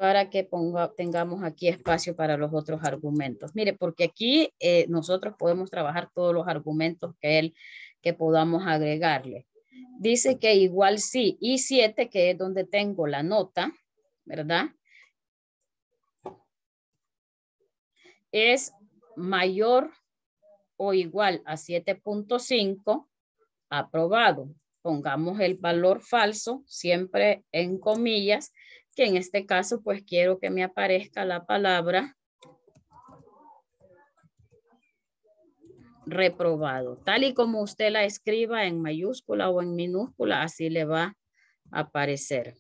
Speaker 1: para que ponga, tengamos aquí espacio para los otros argumentos. Mire, porque aquí eh, nosotros podemos trabajar todos los argumentos que, él, que podamos agregarle. Dice que igual sí, y 7, que es donde tengo la nota, ¿verdad? Es mayor o igual a 7.5, aprobado. Pongamos el valor falso, siempre en comillas, que en este caso pues quiero que me aparezca la palabra reprobado. Tal y como usted la escriba en mayúscula o en minúscula, así le va a aparecer.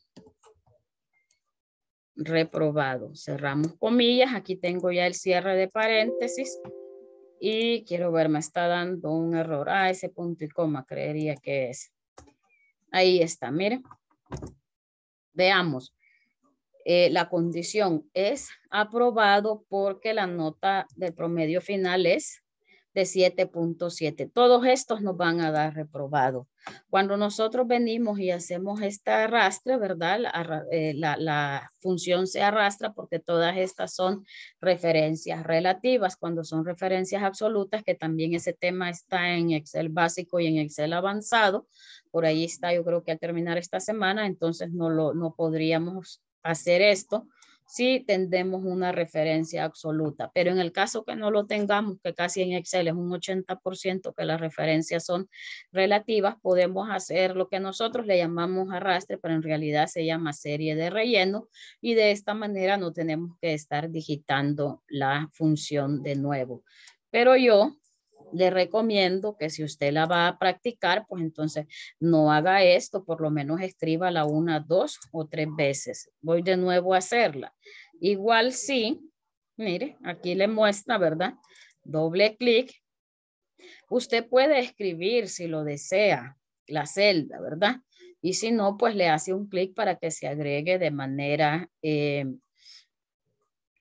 Speaker 1: Reprobado. Cerramos comillas. Aquí tengo ya el cierre de paréntesis. Y quiero ver, me está dando un error. Ah, ese punto y coma creería que es. Ahí está, miren. Veamos. Eh, la condición es aprobado porque la nota del promedio final es de 7.7. Todos estos nos van a dar reprobado. Cuando nosotros venimos y hacemos este arrastre, ¿verdad? Eh, la, función se arrastra porque todas estas son referencias relativas. Cuando son referencias absolutas, que también ese tema está en Excel básico y en Excel avanzado, por ahí está, yo creo que al terminar esta semana, entonces no, lo, no podríamos hacer esto, si tendemos una referencia absoluta, pero en el caso que no lo tengamos, que casi en Excel es un 80% que las referencias son relativas, podemos hacer lo que nosotros le llamamos arrastre, pero en realidad se llama serie de relleno y de esta manera no tenemos que estar digitando la función de nuevo. Pero yo le recomiendo que si usted la va a practicar, pues entonces no haga esto, por lo menos escríbala una, dos o tres veces. Voy de nuevo a hacerla. Igual sí, mire, aquí le muestra, ¿verdad? Doble clic. Usted puede escribir si lo desea la celda, ¿verdad? Y si no, pues le hace un clic para que se agregue de manera eh,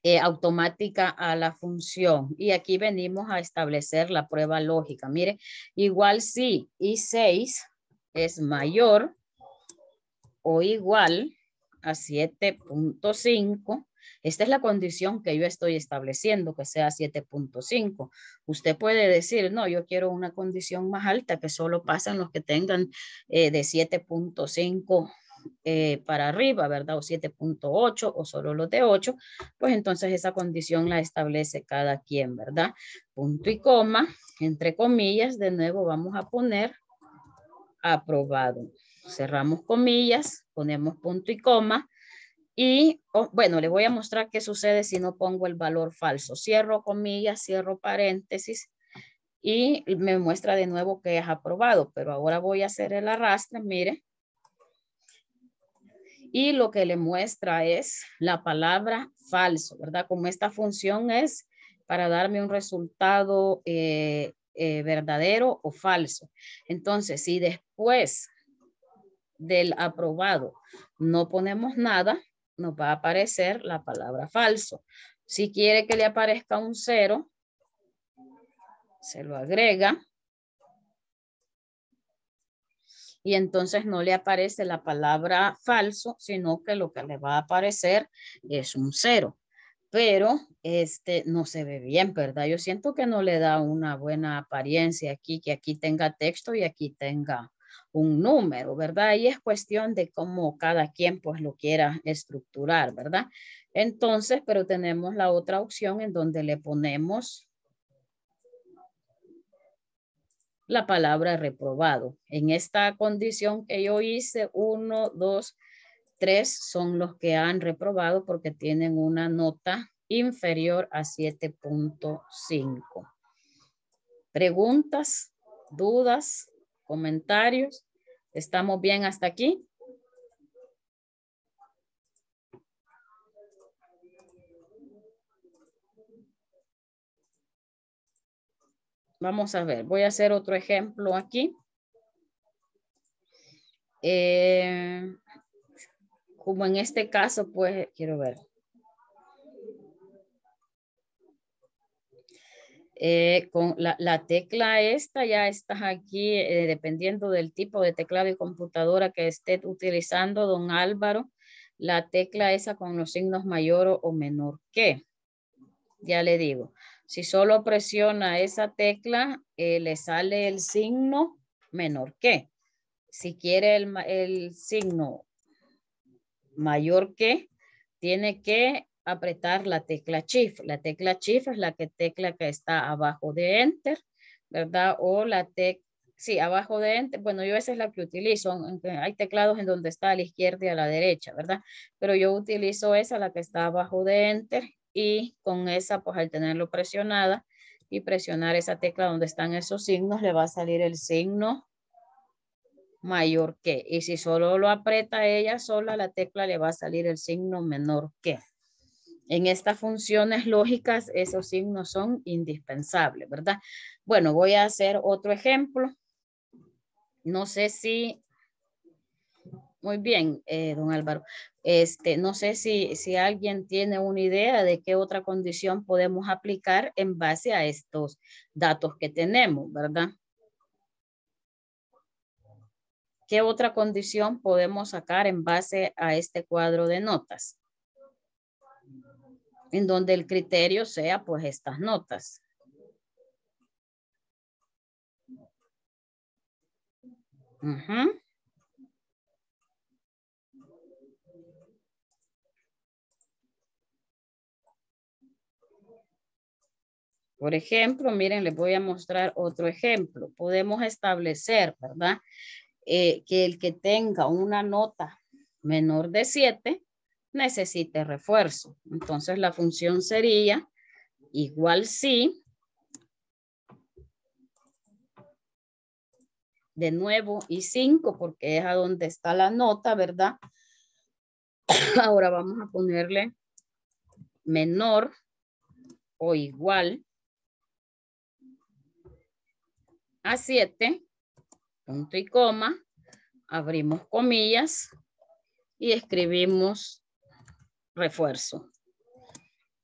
Speaker 1: eh, automática a la función. Y aquí venimos a establecer la prueba lógica. Mire, igual si I6 es mayor o igual a 7.5, esta es la condición que yo estoy estableciendo, que sea 7.5. Usted puede decir, no, yo quiero una condición más alta que solo pasan los que tengan eh, de 7.5 eh, para arriba, ¿verdad? O 7.8 o solo los de 8, pues entonces esa condición la establece cada quien, ¿verdad? Punto y coma, entre comillas, de nuevo vamos a poner aprobado. Cerramos comillas, ponemos punto y coma. Y oh, bueno, le voy a mostrar qué sucede si no pongo el valor falso. Cierro comillas, cierro paréntesis y me muestra de nuevo que es aprobado. Pero ahora voy a hacer el arrastre, mire y lo que le muestra es la palabra falso, ¿verdad? Como esta función es para darme un resultado eh, eh, verdadero o falso. Entonces, si después del aprobado no ponemos nada, nos va a aparecer la palabra falso. Si quiere que le aparezca un cero, se lo agrega y entonces no le aparece la palabra falso, sino que lo que le va a aparecer es un cero. Pero este no se ve bien, ¿verdad? Yo siento que no le da una buena apariencia aquí, que aquí tenga texto y aquí tenga un número, ¿verdad? Y es cuestión de cómo cada quien pues lo quiera estructurar, ¿verdad? Entonces, pero tenemos la otra opción en donde le ponemos la palabra reprobado. En esta condición que yo hice, uno, dos, tres son los que han reprobado porque tienen una nota inferior a 7.5. Preguntas, dudas, comentarios. ¿Estamos bien hasta aquí? Vamos a ver, voy a hacer otro ejemplo aquí. Eh, como en este caso, pues, quiero ver. Eh, con la, tecla esta ya estás aquí, eh, dependiendo del tipo de teclado y computadora que esté utilizando, don Álvaro, la tecla esa con los signos mayor o menor que. Ya le digo. Si solo presiona esa tecla, eh, le sale el signo menor que. Si quiere el, signo mayor que, tiene que apretar la tecla Shift. La tecla Shift es la que tecla que está abajo de Enter, ¿verdad? O la tecla, sí, abajo de Enter. Bueno, yo esa es la que utilizo. Hay teclados en donde está a la izquierda y a la derecha, ¿verdad? Pero yo utilizo esa, la que está abajo de Enter y con esa, pues al tenerlo presionada y presionar esa tecla donde están esos signos, le va a salir el signo mayor que. Y si solo lo aprieta ella sola, la tecla le va a salir el signo menor que. En estas funciones lógicas, esos signos son indispensables, ¿verdad? Bueno, voy a hacer otro ejemplo. No sé si muy bien, eh, don Álvaro. Este, no sé si, si alguien tiene una idea de qué otra condición podemos aplicar en base a estos datos que tenemos, ¿verdad? ¿Qué otra condición podemos sacar en base a este cuadro de notas? En donde el criterio sea pues estas notas. Por ejemplo, miren, les voy a mostrar otro ejemplo. Podemos establecer, ¿verdad? Eh, que el que tenga una nota menor de 7 necesite refuerzo. Entonces la función sería igual si de nuevo y 5 porque es a donde está la nota, ¿verdad? [coughs] Ahora vamos a ponerle menor o igual a 7, punto y coma, abrimos comillas y escribimos refuerzo.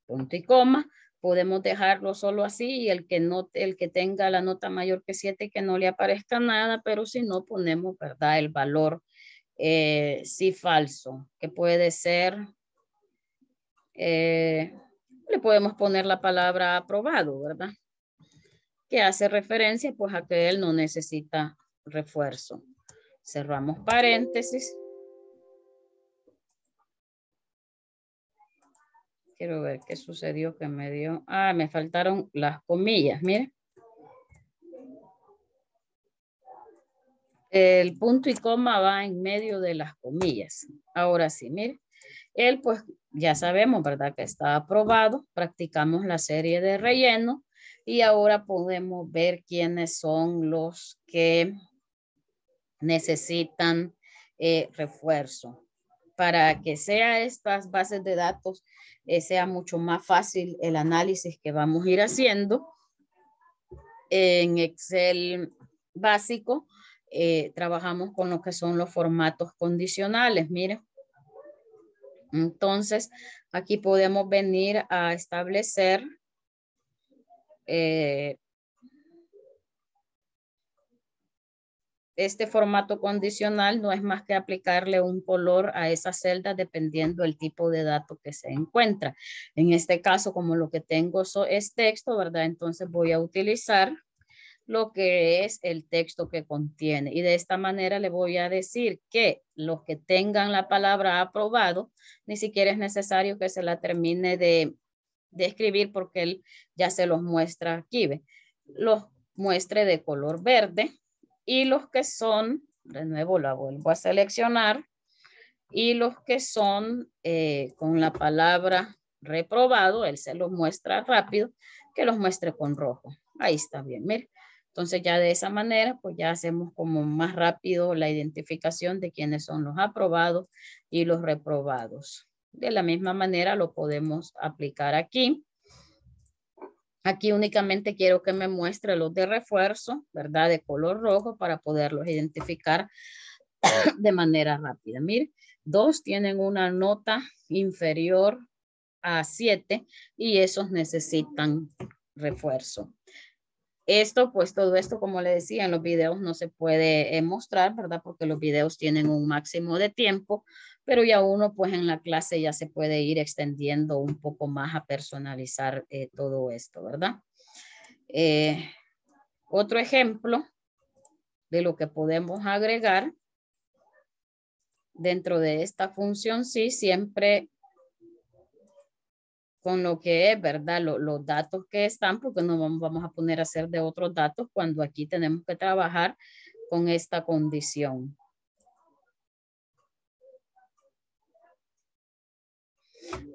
Speaker 1: Punto y coma. Podemos dejarlo solo así y el que, el que tenga la nota mayor que 7 que no le aparezca nada, pero si no ponemos, ¿verdad? El valor si eh, sí falso, que puede ser, eh, le podemos poner la palabra aprobado, ¿verdad? que hace referencia pues a que él no necesita refuerzo. Cerramos paréntesis. Quiero ver qué sucedió que me dio. Ah, me faltaron las comillas, mire. El punto y coma va en medio de las comillas. Ahora sí, mire. Él pues ya sabemos, ¿verdad? Que está aprobado. Practicamos la serie de relleno y ahora podemos ver quiénes son los que necesitan eh, refuerzo. Para que sea estas bases de datos eh, sea mucho más fácil el análisis que vamos a ir haciendo en Excel básico, eh, trabajamos con lo que son los formatos condicionales. Miren. Entonces, aquí podemos venir a establecer eh, este formato condicional no es más que aplicarle un color a esa celda dependiendo del tipo de dato que se encuentra. En este caso, como lo que tengo es texto, ¿verdad? Entonces voy a utilizar lo que es el texto que contiene. Y de esta manera le voy a decir que los que tengan la palabra aprobado, ni siquiera es necesario que se la termine de de escribir porque él ya se los muestra aquí. ¿ve? Los muestre de color verde y los que son, de nuevo la vuelvo a seleccionar, y los que son eh, con la palabra reprobado, él se los muestra rápido, que los muestre con rojo. Ahí está bien, Mira, Entonces ya de esa manera, pues ya hacemos como más rápido la identificación de quiénes son los aprobados y los reprobados. De la misma manera lo podemos aplicar aquí. Aquí únicamente quiero que me muestre los de refuerzo, ¿verdad? De color rojo para poderlos identificar [clears throat] de manera rápida. Mire, dos tienen una nota inferior a siete y esos necesitan refuerzo. Esto, pues todo esto, como le decía, en los videos no se puede eh, mostrar, ¿verdad? Porque los videos tienen un máximo de tiempo, pero ya uno, pues en la clase ya se puede ir extendiendo un poco más a personalizar eh, todo esto, ¿verdad? Eh, otro ejemplo de lo que podemos agregar dentro de esta función, sí, siempre con lo que es, ¿verdad? los datos que están, porque no vamos a poner a hacer de otros datos cuando aquí tenemos que trabajar con esta condición.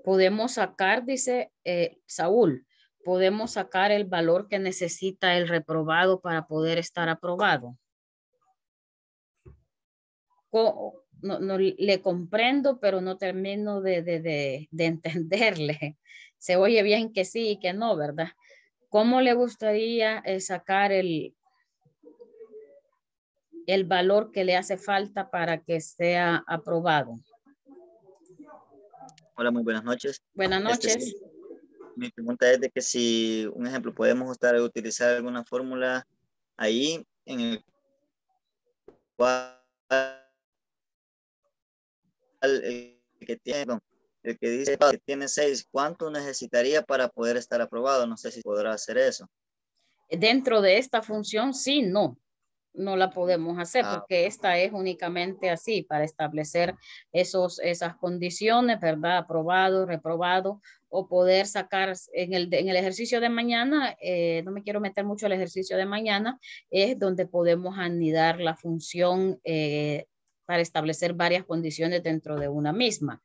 Speaker 1: Podemos sacar, dice eh, Saúl, podemos sacar el valor que necesita el reprobado para poder estar aprobado no, no le comprendo, pero no termino de, [laughs] entenderle. Se oye bien que sí y que no, ¿verdad? ¿Cómo le gustaría eh, sacar el, el valor que le hace falta para que sea aprobado? Hola, muy buenas noches. Buenas este, noches. mi pregunta es de que si, un ejemplo, podemos estar utilizar alguna fórmula ahí en el el que tiene, el que dice que tiene seis, ¿cuánto necesitaría para poder estar aprobado? No sé si podrá hacer eso. Dentro de esta función, sí, no. No la podemos hacer ah, porque esta es únicamente así para establecer esos, esas condiciones, ¿verdad? Aprobado, reprobado o poder sacar en el, en el ejercicio de mañana, eh, no me quiero meter mucho al ejercicio de mañana, es donde podemos anidar la función eh, para establecer varias condiciones dentro de una misma.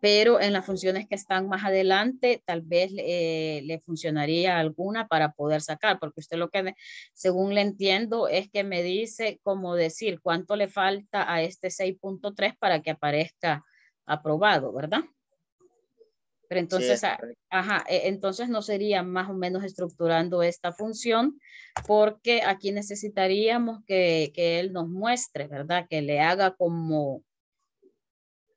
Speaker 1: Pero en las funciones que están más adelante, tal vez eh, le funcionaría alguna para poder sacar, porque usted lo que, según le entiendo, es que me dice cómo decir cuánto le falta a este 6.3 para que aparezca aprobado, ¿verdad? Pero entonces, ah, ajá, e, entonces no sería más o menos estructurando esta función porque aquí necesitaríamos que, que él nos muestre, ¿verdad? Que le haga como,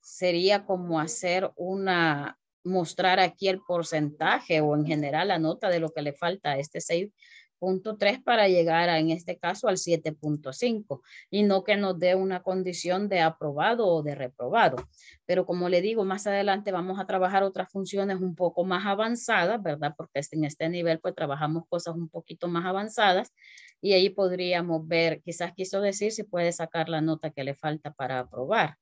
Speaker 1: sería como hacer una, mostrar aquí el porcentaje o en general la nota de lo que le falta a este save. 3 para llegar a, en este caso al 7.5 y no que nos dé una condición de aprobado o de reprobado. Pero como le digo, más adelante vamos a trabajar otras funciones un poco más avanzadas, ¿verdad? Porque en este nivel pues trabajamos cosas un poquito más avanzadas y ahí podríamos ver, quizás quiso decir si puede sacar la nota que le falta para aprobar.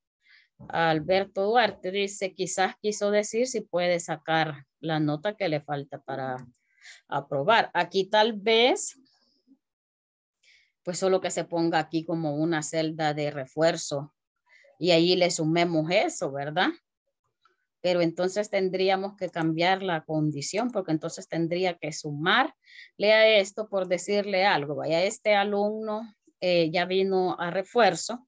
Speaker 1: Alberto Duarte dice, quizás quiso decir si puede sacar la nota que le falta para aprobar. Aquí tal vez, pues solo que se ponga aquí como una celda de refuerzo y ahí le sumemos eso, ¿verdad? Pero entonces tendríamos que cambiar la condición porque entonces tendría que sumar lea esto por decirle algo. Vaya, este alumno eh, ya vino a refuerzo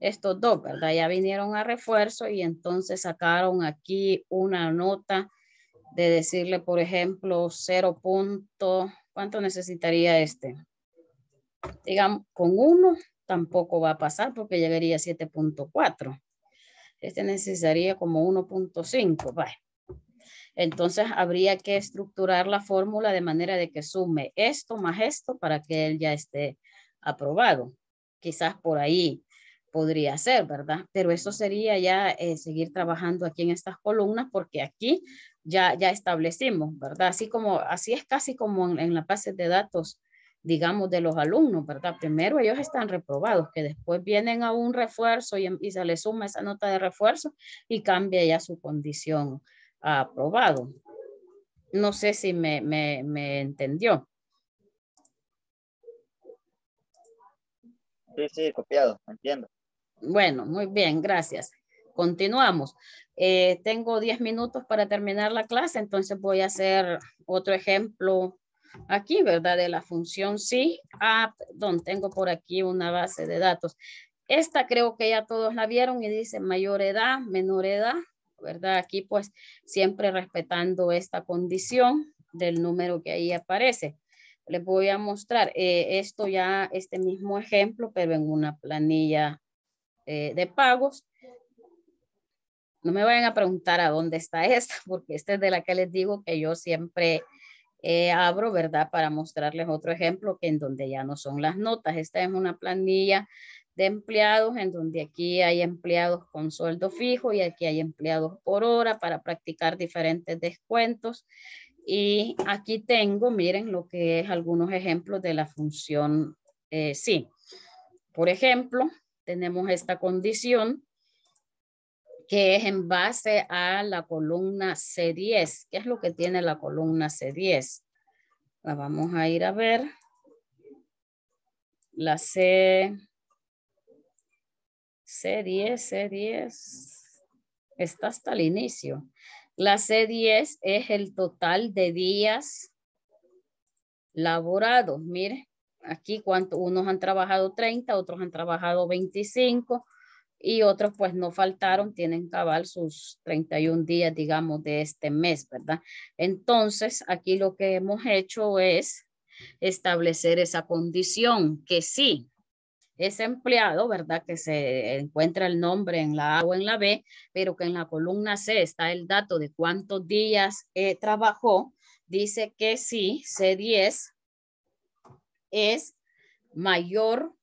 Speaker 1: estos dos, ¿verdad? Ya vinieron a refuerzo y entonces sacaron aquí una nota de decirle, por ejemplo, 0. ¿cuánto necesitaría este? Digamos, con 1 tampoco va a pasar porque llegaría a 7.4. Este necesitaría como 1.5. Entonces habría que estructurar la fórmula de manera de que sume esto más esto para que él ya esté aprobado. Quizás por ahí podría ser, ¿verdad? Pero eso sería ya eh, seguir trabajando aquí en estas columnas porque aquí ya, ya establecimos, ¿verdad? Así, como, así es casi como en, la base de datos, digamos, de los alumnos, ¿verdad? Primero ellos están reprobados, que después vienen a un refuerzo y, em, se les suma esa nota de refuerzo y cambia ya su condición a ah, aprobado. No sé si me, me, me entendió. Sí, sí, copiado, entiendo. Bueno, muy bien, gracias. Continuamos. Eh, tengo 10 minutos para terminar la clase, entonces voy a hacer otro ejemplo aquí, ¿verdad? De la función sí. Ah, perdón, tengo por aquí una base de datos. Esta creo que ya todos la vieron y dice mayor edad, menor edad, ¿verdad? Aquí pues siempre respetando esta condición del número que ahí aparece. Les voy a mostrar eh, esto ya, este mismo ejemplo, pero en una planilla eh, de pagos. No me vayan a preguntar a dónde está [laughs] esta, porque esta es de la que les digo que yo siempre eh, abro, ¿verdad? Para mostrarles otro ejemplo que en donde ya no son las notas. Esta es una planilla de empleados en donde aquí hay empleados con sueldo fijo y aquí hay empleados por hora para practicar diferentes descuentos. Y aquí tengo, miren, lo que es algunos ejemplos de la función eh, sí. Por ejemplo, tenemos esta condición que es en base a la columna C10. ¿Qué es lo que tiene la columna C10? La vamos a ir a ver. La C, 10 C10, está hasta el inicio. La C10 es el total de días laborados. Mire, aquí cuánto, unos han trabajado 30, otros han trabajado 25, y otros pues no faltaron, tienen cabal sus 31 días, digamos, de este mes, ¿verdad? Entonces, aquí lo que hemos hecho es establecer esa condición que sí, ese empleado, ¿verdad? Que se encuentra el nombre en la A o en la B, pero que en la columna C está el dato de cuántos días eh, trabajó, dice que sí, C10 es mayor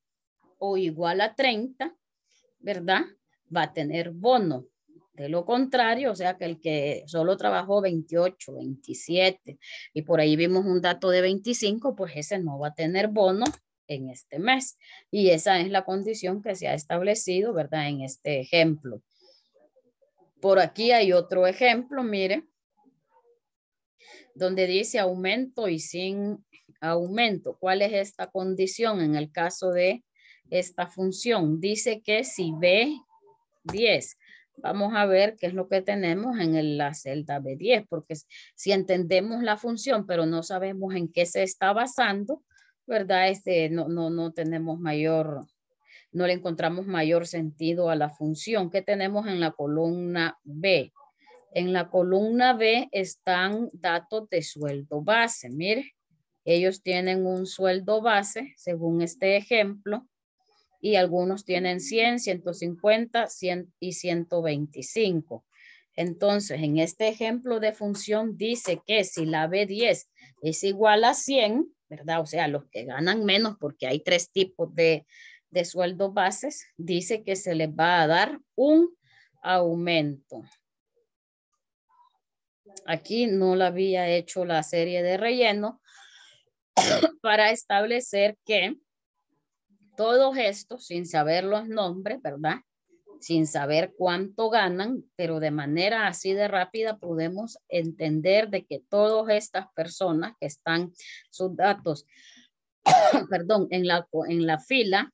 Speaker 1: o igual a 30 ¿verdad? Va a tener bono. De lo contrario, o sea que el que solo trabajó 28, 27 y por ahí vimos un dato de 25, pues ese no va a tener bono en este mes. Y esa es la condición que se ha establecido, ¿verdad? En este ejemplo. Por aquí hay otro ejemplo, mire, donde dice aumento y sin aumento. ¿Cuál es esta condición en el caso de esta función. Dice que si B10, vamos a ver qué es lo que tenemos en la celda B10, porque si entendemos la función, pero no sabemos en qué se está basando, ¿verdad? Este, no, no, no tenemos mayor, no le encontramos mayor sentido a la función. ¿Qué tenemos en la columna B? En la columna B están datos de sueldo base. Mire, ellos tienen un sueldo base, según este ejemplo, y algunos tienen 100, 150 100 y 125. Entonces, en este ejemplo de función dice que si la B10 es igual a 100, ¿verdad? O sea, los que ganan menos porque hay tres tipos de, de sueldos bases, dice que se les va a dar un aumento. Aquí no la había hecho la serie de relleno [coughs] para establecer que todos estos, sin saber los nombres, ¿verdad? Sin saber cuánto ganan, pero de manera así de rápida podemos entender de que todas estas personas que están sus datos, [coughs] perdón, en la, en la fila,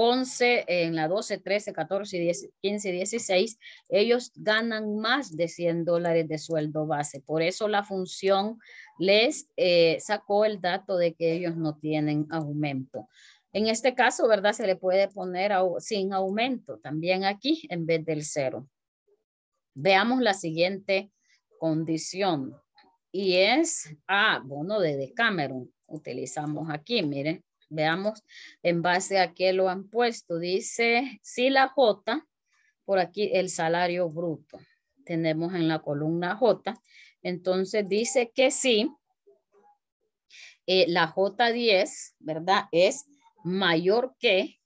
Speaker 1: 11, en la 12, 13, 14, 10, 15, 16, ellos ganan más de 100 dólares de sueldo base. Por eso la función les eh, sacó el dato de que ellos no tienen aumento. En este caso, ¿verdad? Se le puede poner sin aumento también aquí en vez del cero. Veamos la siguiente condición y es a ah, bono de Decameron. Utilizamos aquí, miren Veamos en base a qué lo han puesto. Dice, si la J, por aquí el salario bruto. Tenemos en la columna J. Entonces dice que sí, eh, la J10, ¿verdad? Es mayor que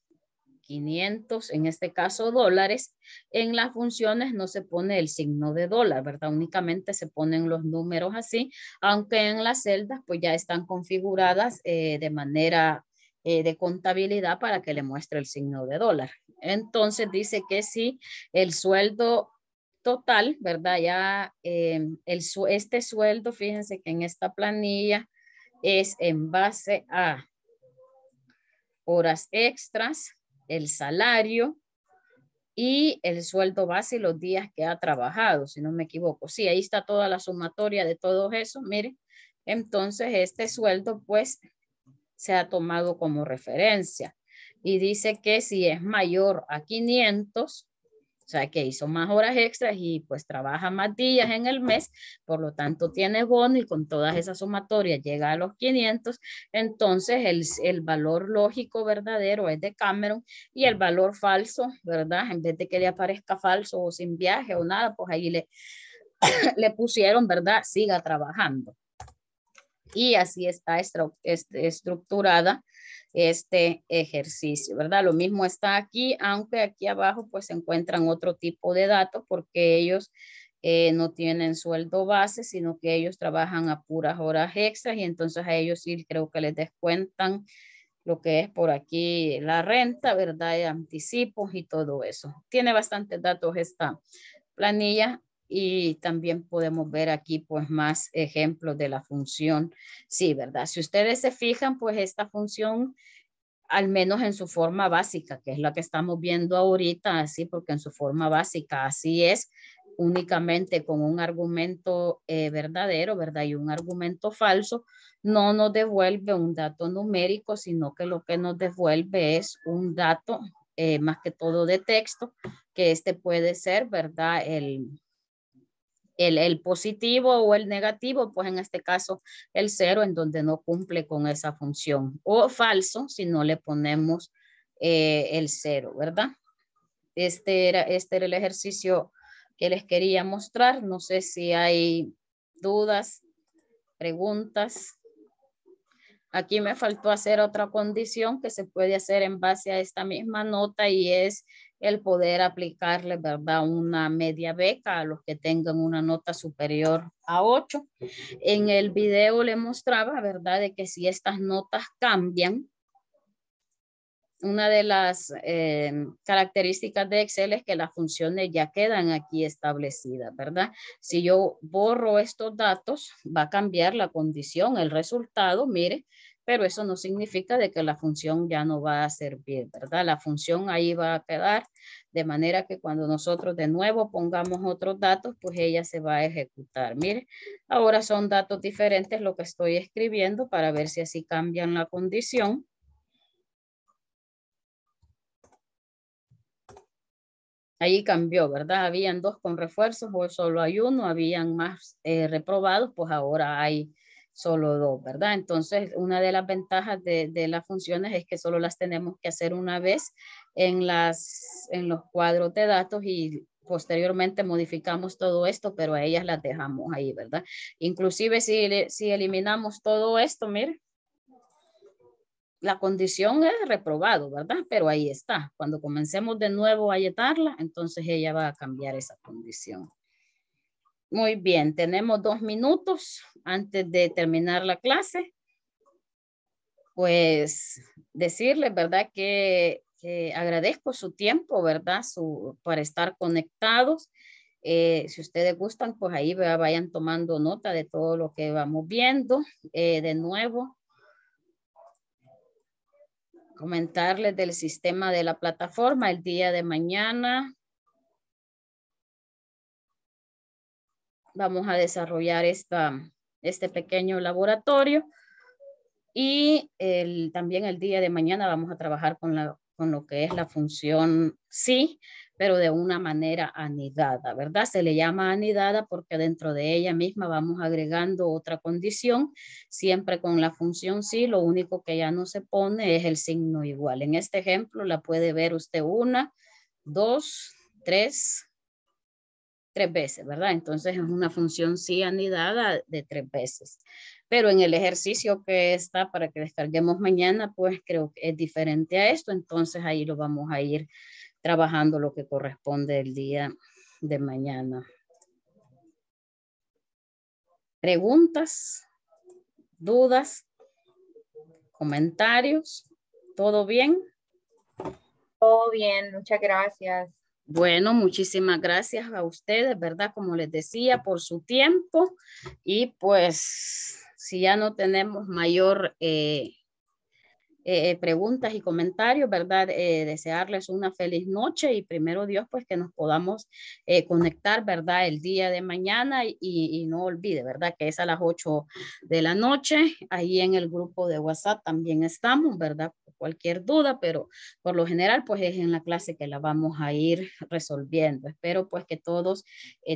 Speaker 1: 500, en este caso dólares. En las funciones no se pone el signo de dólar, ¿verdad? Únicamente se ponen los números así, aunque en las celdas pues ya están configuradas eh, de manera eh, de contabilidad para que le muestre el signo de dólar. Entonces dice que si el sueldo total, ¿verdad? Ya em, el, este sueldo, fíjense que en esta planilla es en base a horas extras, el salario y el sueldo base y los días que ha trabajado, si no me equivoco. Sí, ahí está toda la sumatoria de todo eso, mire Entonces, este sueldo, pues, se ha tomado como referencia. Y dice que si es mayor a 500, o sea, que hizo más horas extras y pues trabaja más días en el mes, por lo tanto tiene bono y con todas esas sumatorias llega a los 500, entonces el, valor lógico verdadero es de Cameron y el valor falso, ¿verdad? En vez de que le aparezca falso o sin viaje o nada, pues ahí le, [coughs] le pusieron, ¿verdad? Siga trabajando y así está estructurada este ejercicio, ¿verdad? Lo mismo está aquí, aunque aquí abajo pues se encuentran otro tipo de datos porque ellos eh, no tienen sueldo base, sino que ellos trabajan a puras horas extras y entonces a ellos sí creo que les descuentan lo que es por aquí la renta, ¿verdad? Y anticipos y todo eso. Tiene bastantes datos esta planilla y también podemos ver aquí pues más ejemplos de la función. Sí, ¿verdad? Si ustedes se fijan, pues esta función, al menos en su forma básica, que es la que estamos viendo ahorita, así, porque en su forma básica, así es, únicamente con un argumento eh, verdadero, ¿verdad? Y un argumento falso, no nos devuelve un dato numérico, sino que lo que nos devuelve es un dato, eh, más que todo de texto, que este puede ser, ¿verdad? El, el, positivo o el negativo, pues en este caso el cero en donde no cumple con esa función. O falso si no le ponemos eh, el cero, ¿verdad? Este era, este era el ejercicio que les quería mostrar. No sé si hay dudas, preguntas. Aquí me faltó hacer otra condición que se puede hacer en base a esta misma nota y es el poder aplicarle, ¿verdad? Una media beca a los que tengan una nota superior a 8. En el video le mostraba, ¿verdad? De que si estas notas cambian, una de las eh, características de Excel es que las funciones ya quedan aquí establecidas, ¿verdad? Si yo borro estos datos, va a cambiar la condición, el resultado, mire, pero eso no significa de que la función ya no va a servir, ¿verdad? La función ahí va a quedar, de manera que cuando nosotros de nuevo pongamos otros datos, pues ella se va a ejecutar. Mire, ahora son datos diferentes lo que estoy escribiendo para ver si así cambian la condición. Ahí cambió, ¿verdad? Habían dos con refuerzos, o solo hay uno, habían más eh, reprobados, pues ahora hay solo dos, ¿verdad? Entonces, una de las ventajas de, las funciones es que solo las tenemos que hacer una vez en, las, en los cuadros de datos y posteriormente modificamos todo esto, pero a ellas las dejamos ahí, ¿verdad? Inclusive si, si eliminamos todo esto, mire, la condición es reprobado, ¿verdad? Pero ahí está. Cuando comencemos de nuevo a yetarla, entonces ella va a cambiar esa condición. Muy bien, tenemos dos minutos antes de terminar la clase. Pues decirles, ¿verdad? Que, agradezco su tiempo, ¿verdad? Su, para estar conectados. Eh, si ustedes gustan, pues ahí vayan tomando nota de todo lo que vamos viendo. Eh, de nuevo, comentarles del sistema de la plataforma el día de mañana vamos a desarrollar esta, este pequeño laboratorio. Y también el día de mañana vamos a trabajar con, con lo que es la función sí, pero de una manera anidada, ¿verdad? Se le llama anidada porque dentro de ella misma vamos agregando otra condición, siempre con la función sí, lo único que ya no se pone es el signo igual. En este ejemplo la puede ver usted una, dos, tres, tres veces, ¿verdad? Entonces es una función sí anidada de tres veces. Pero en el ejercicio que está para que descarguemos mañana, pues creo que es diferente a esto, entonces ahí lo vamos a ir trabajando lo que corresponde el día de mañana. Preguntas, dudas, comentarios, ¿todo bien? Todo bien, muchas gracias. Bueno, muchísimas gracias a ustedes, ¿verdad? Como les decía, por su tiempo y pues si ya no tenemos mayor eh, eh, eh, preguntas y comentarios, ¿verdad? Eh, desearles una feliz noche y primero Dios, pues que nos podamos conectar, ¿verdad? El día de mañana y, y, no olvide, ¿verdad? Que es a las 8 de la noche. Ahí en el grupo de WhatsApp también estamos, ¿verdad? Cualquier duda, pero por lo general, pues es en la clase que la vamos a ir resolviendo. Espero pues que todos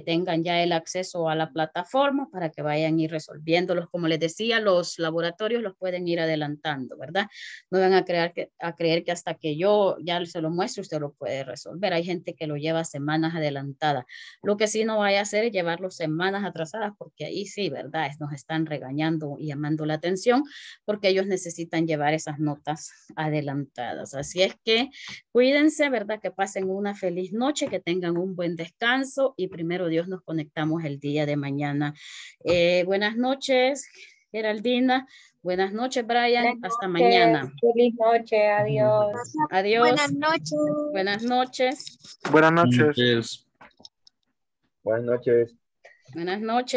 Speaker 1: tengan ya el acceso a la plataforma para que vayan ir resolviéndolos. Como les decía, los laboratorios los pueden ir adelantando, ¿verdad? no van a creer, que, a creer que hasta que yo ya se lo muestre, usted lo puede resolver. Hay gente que lo lleva semanas adelantada. Lo que sí no vaya a hacer es llevarlo semanas atrasadas, porque ahí sí, ¿verdad? Nos están regañando y llamando la atención, porque ellos necesitan llevar esas notas adelantadas. Así es que cuídense, ¿verdad? Que pasen una feliz noche, que tengan un buen descanso y primero Dios nos conectamos el día de mañana. Eh, buenas noches, Geraldina. Buenas noches, Brian. Hasta mañana. Feliz noche. Adiós. Adiós. Buenas noches. Buenas noches. Buenas noches. Buenas noches. Buenas noches.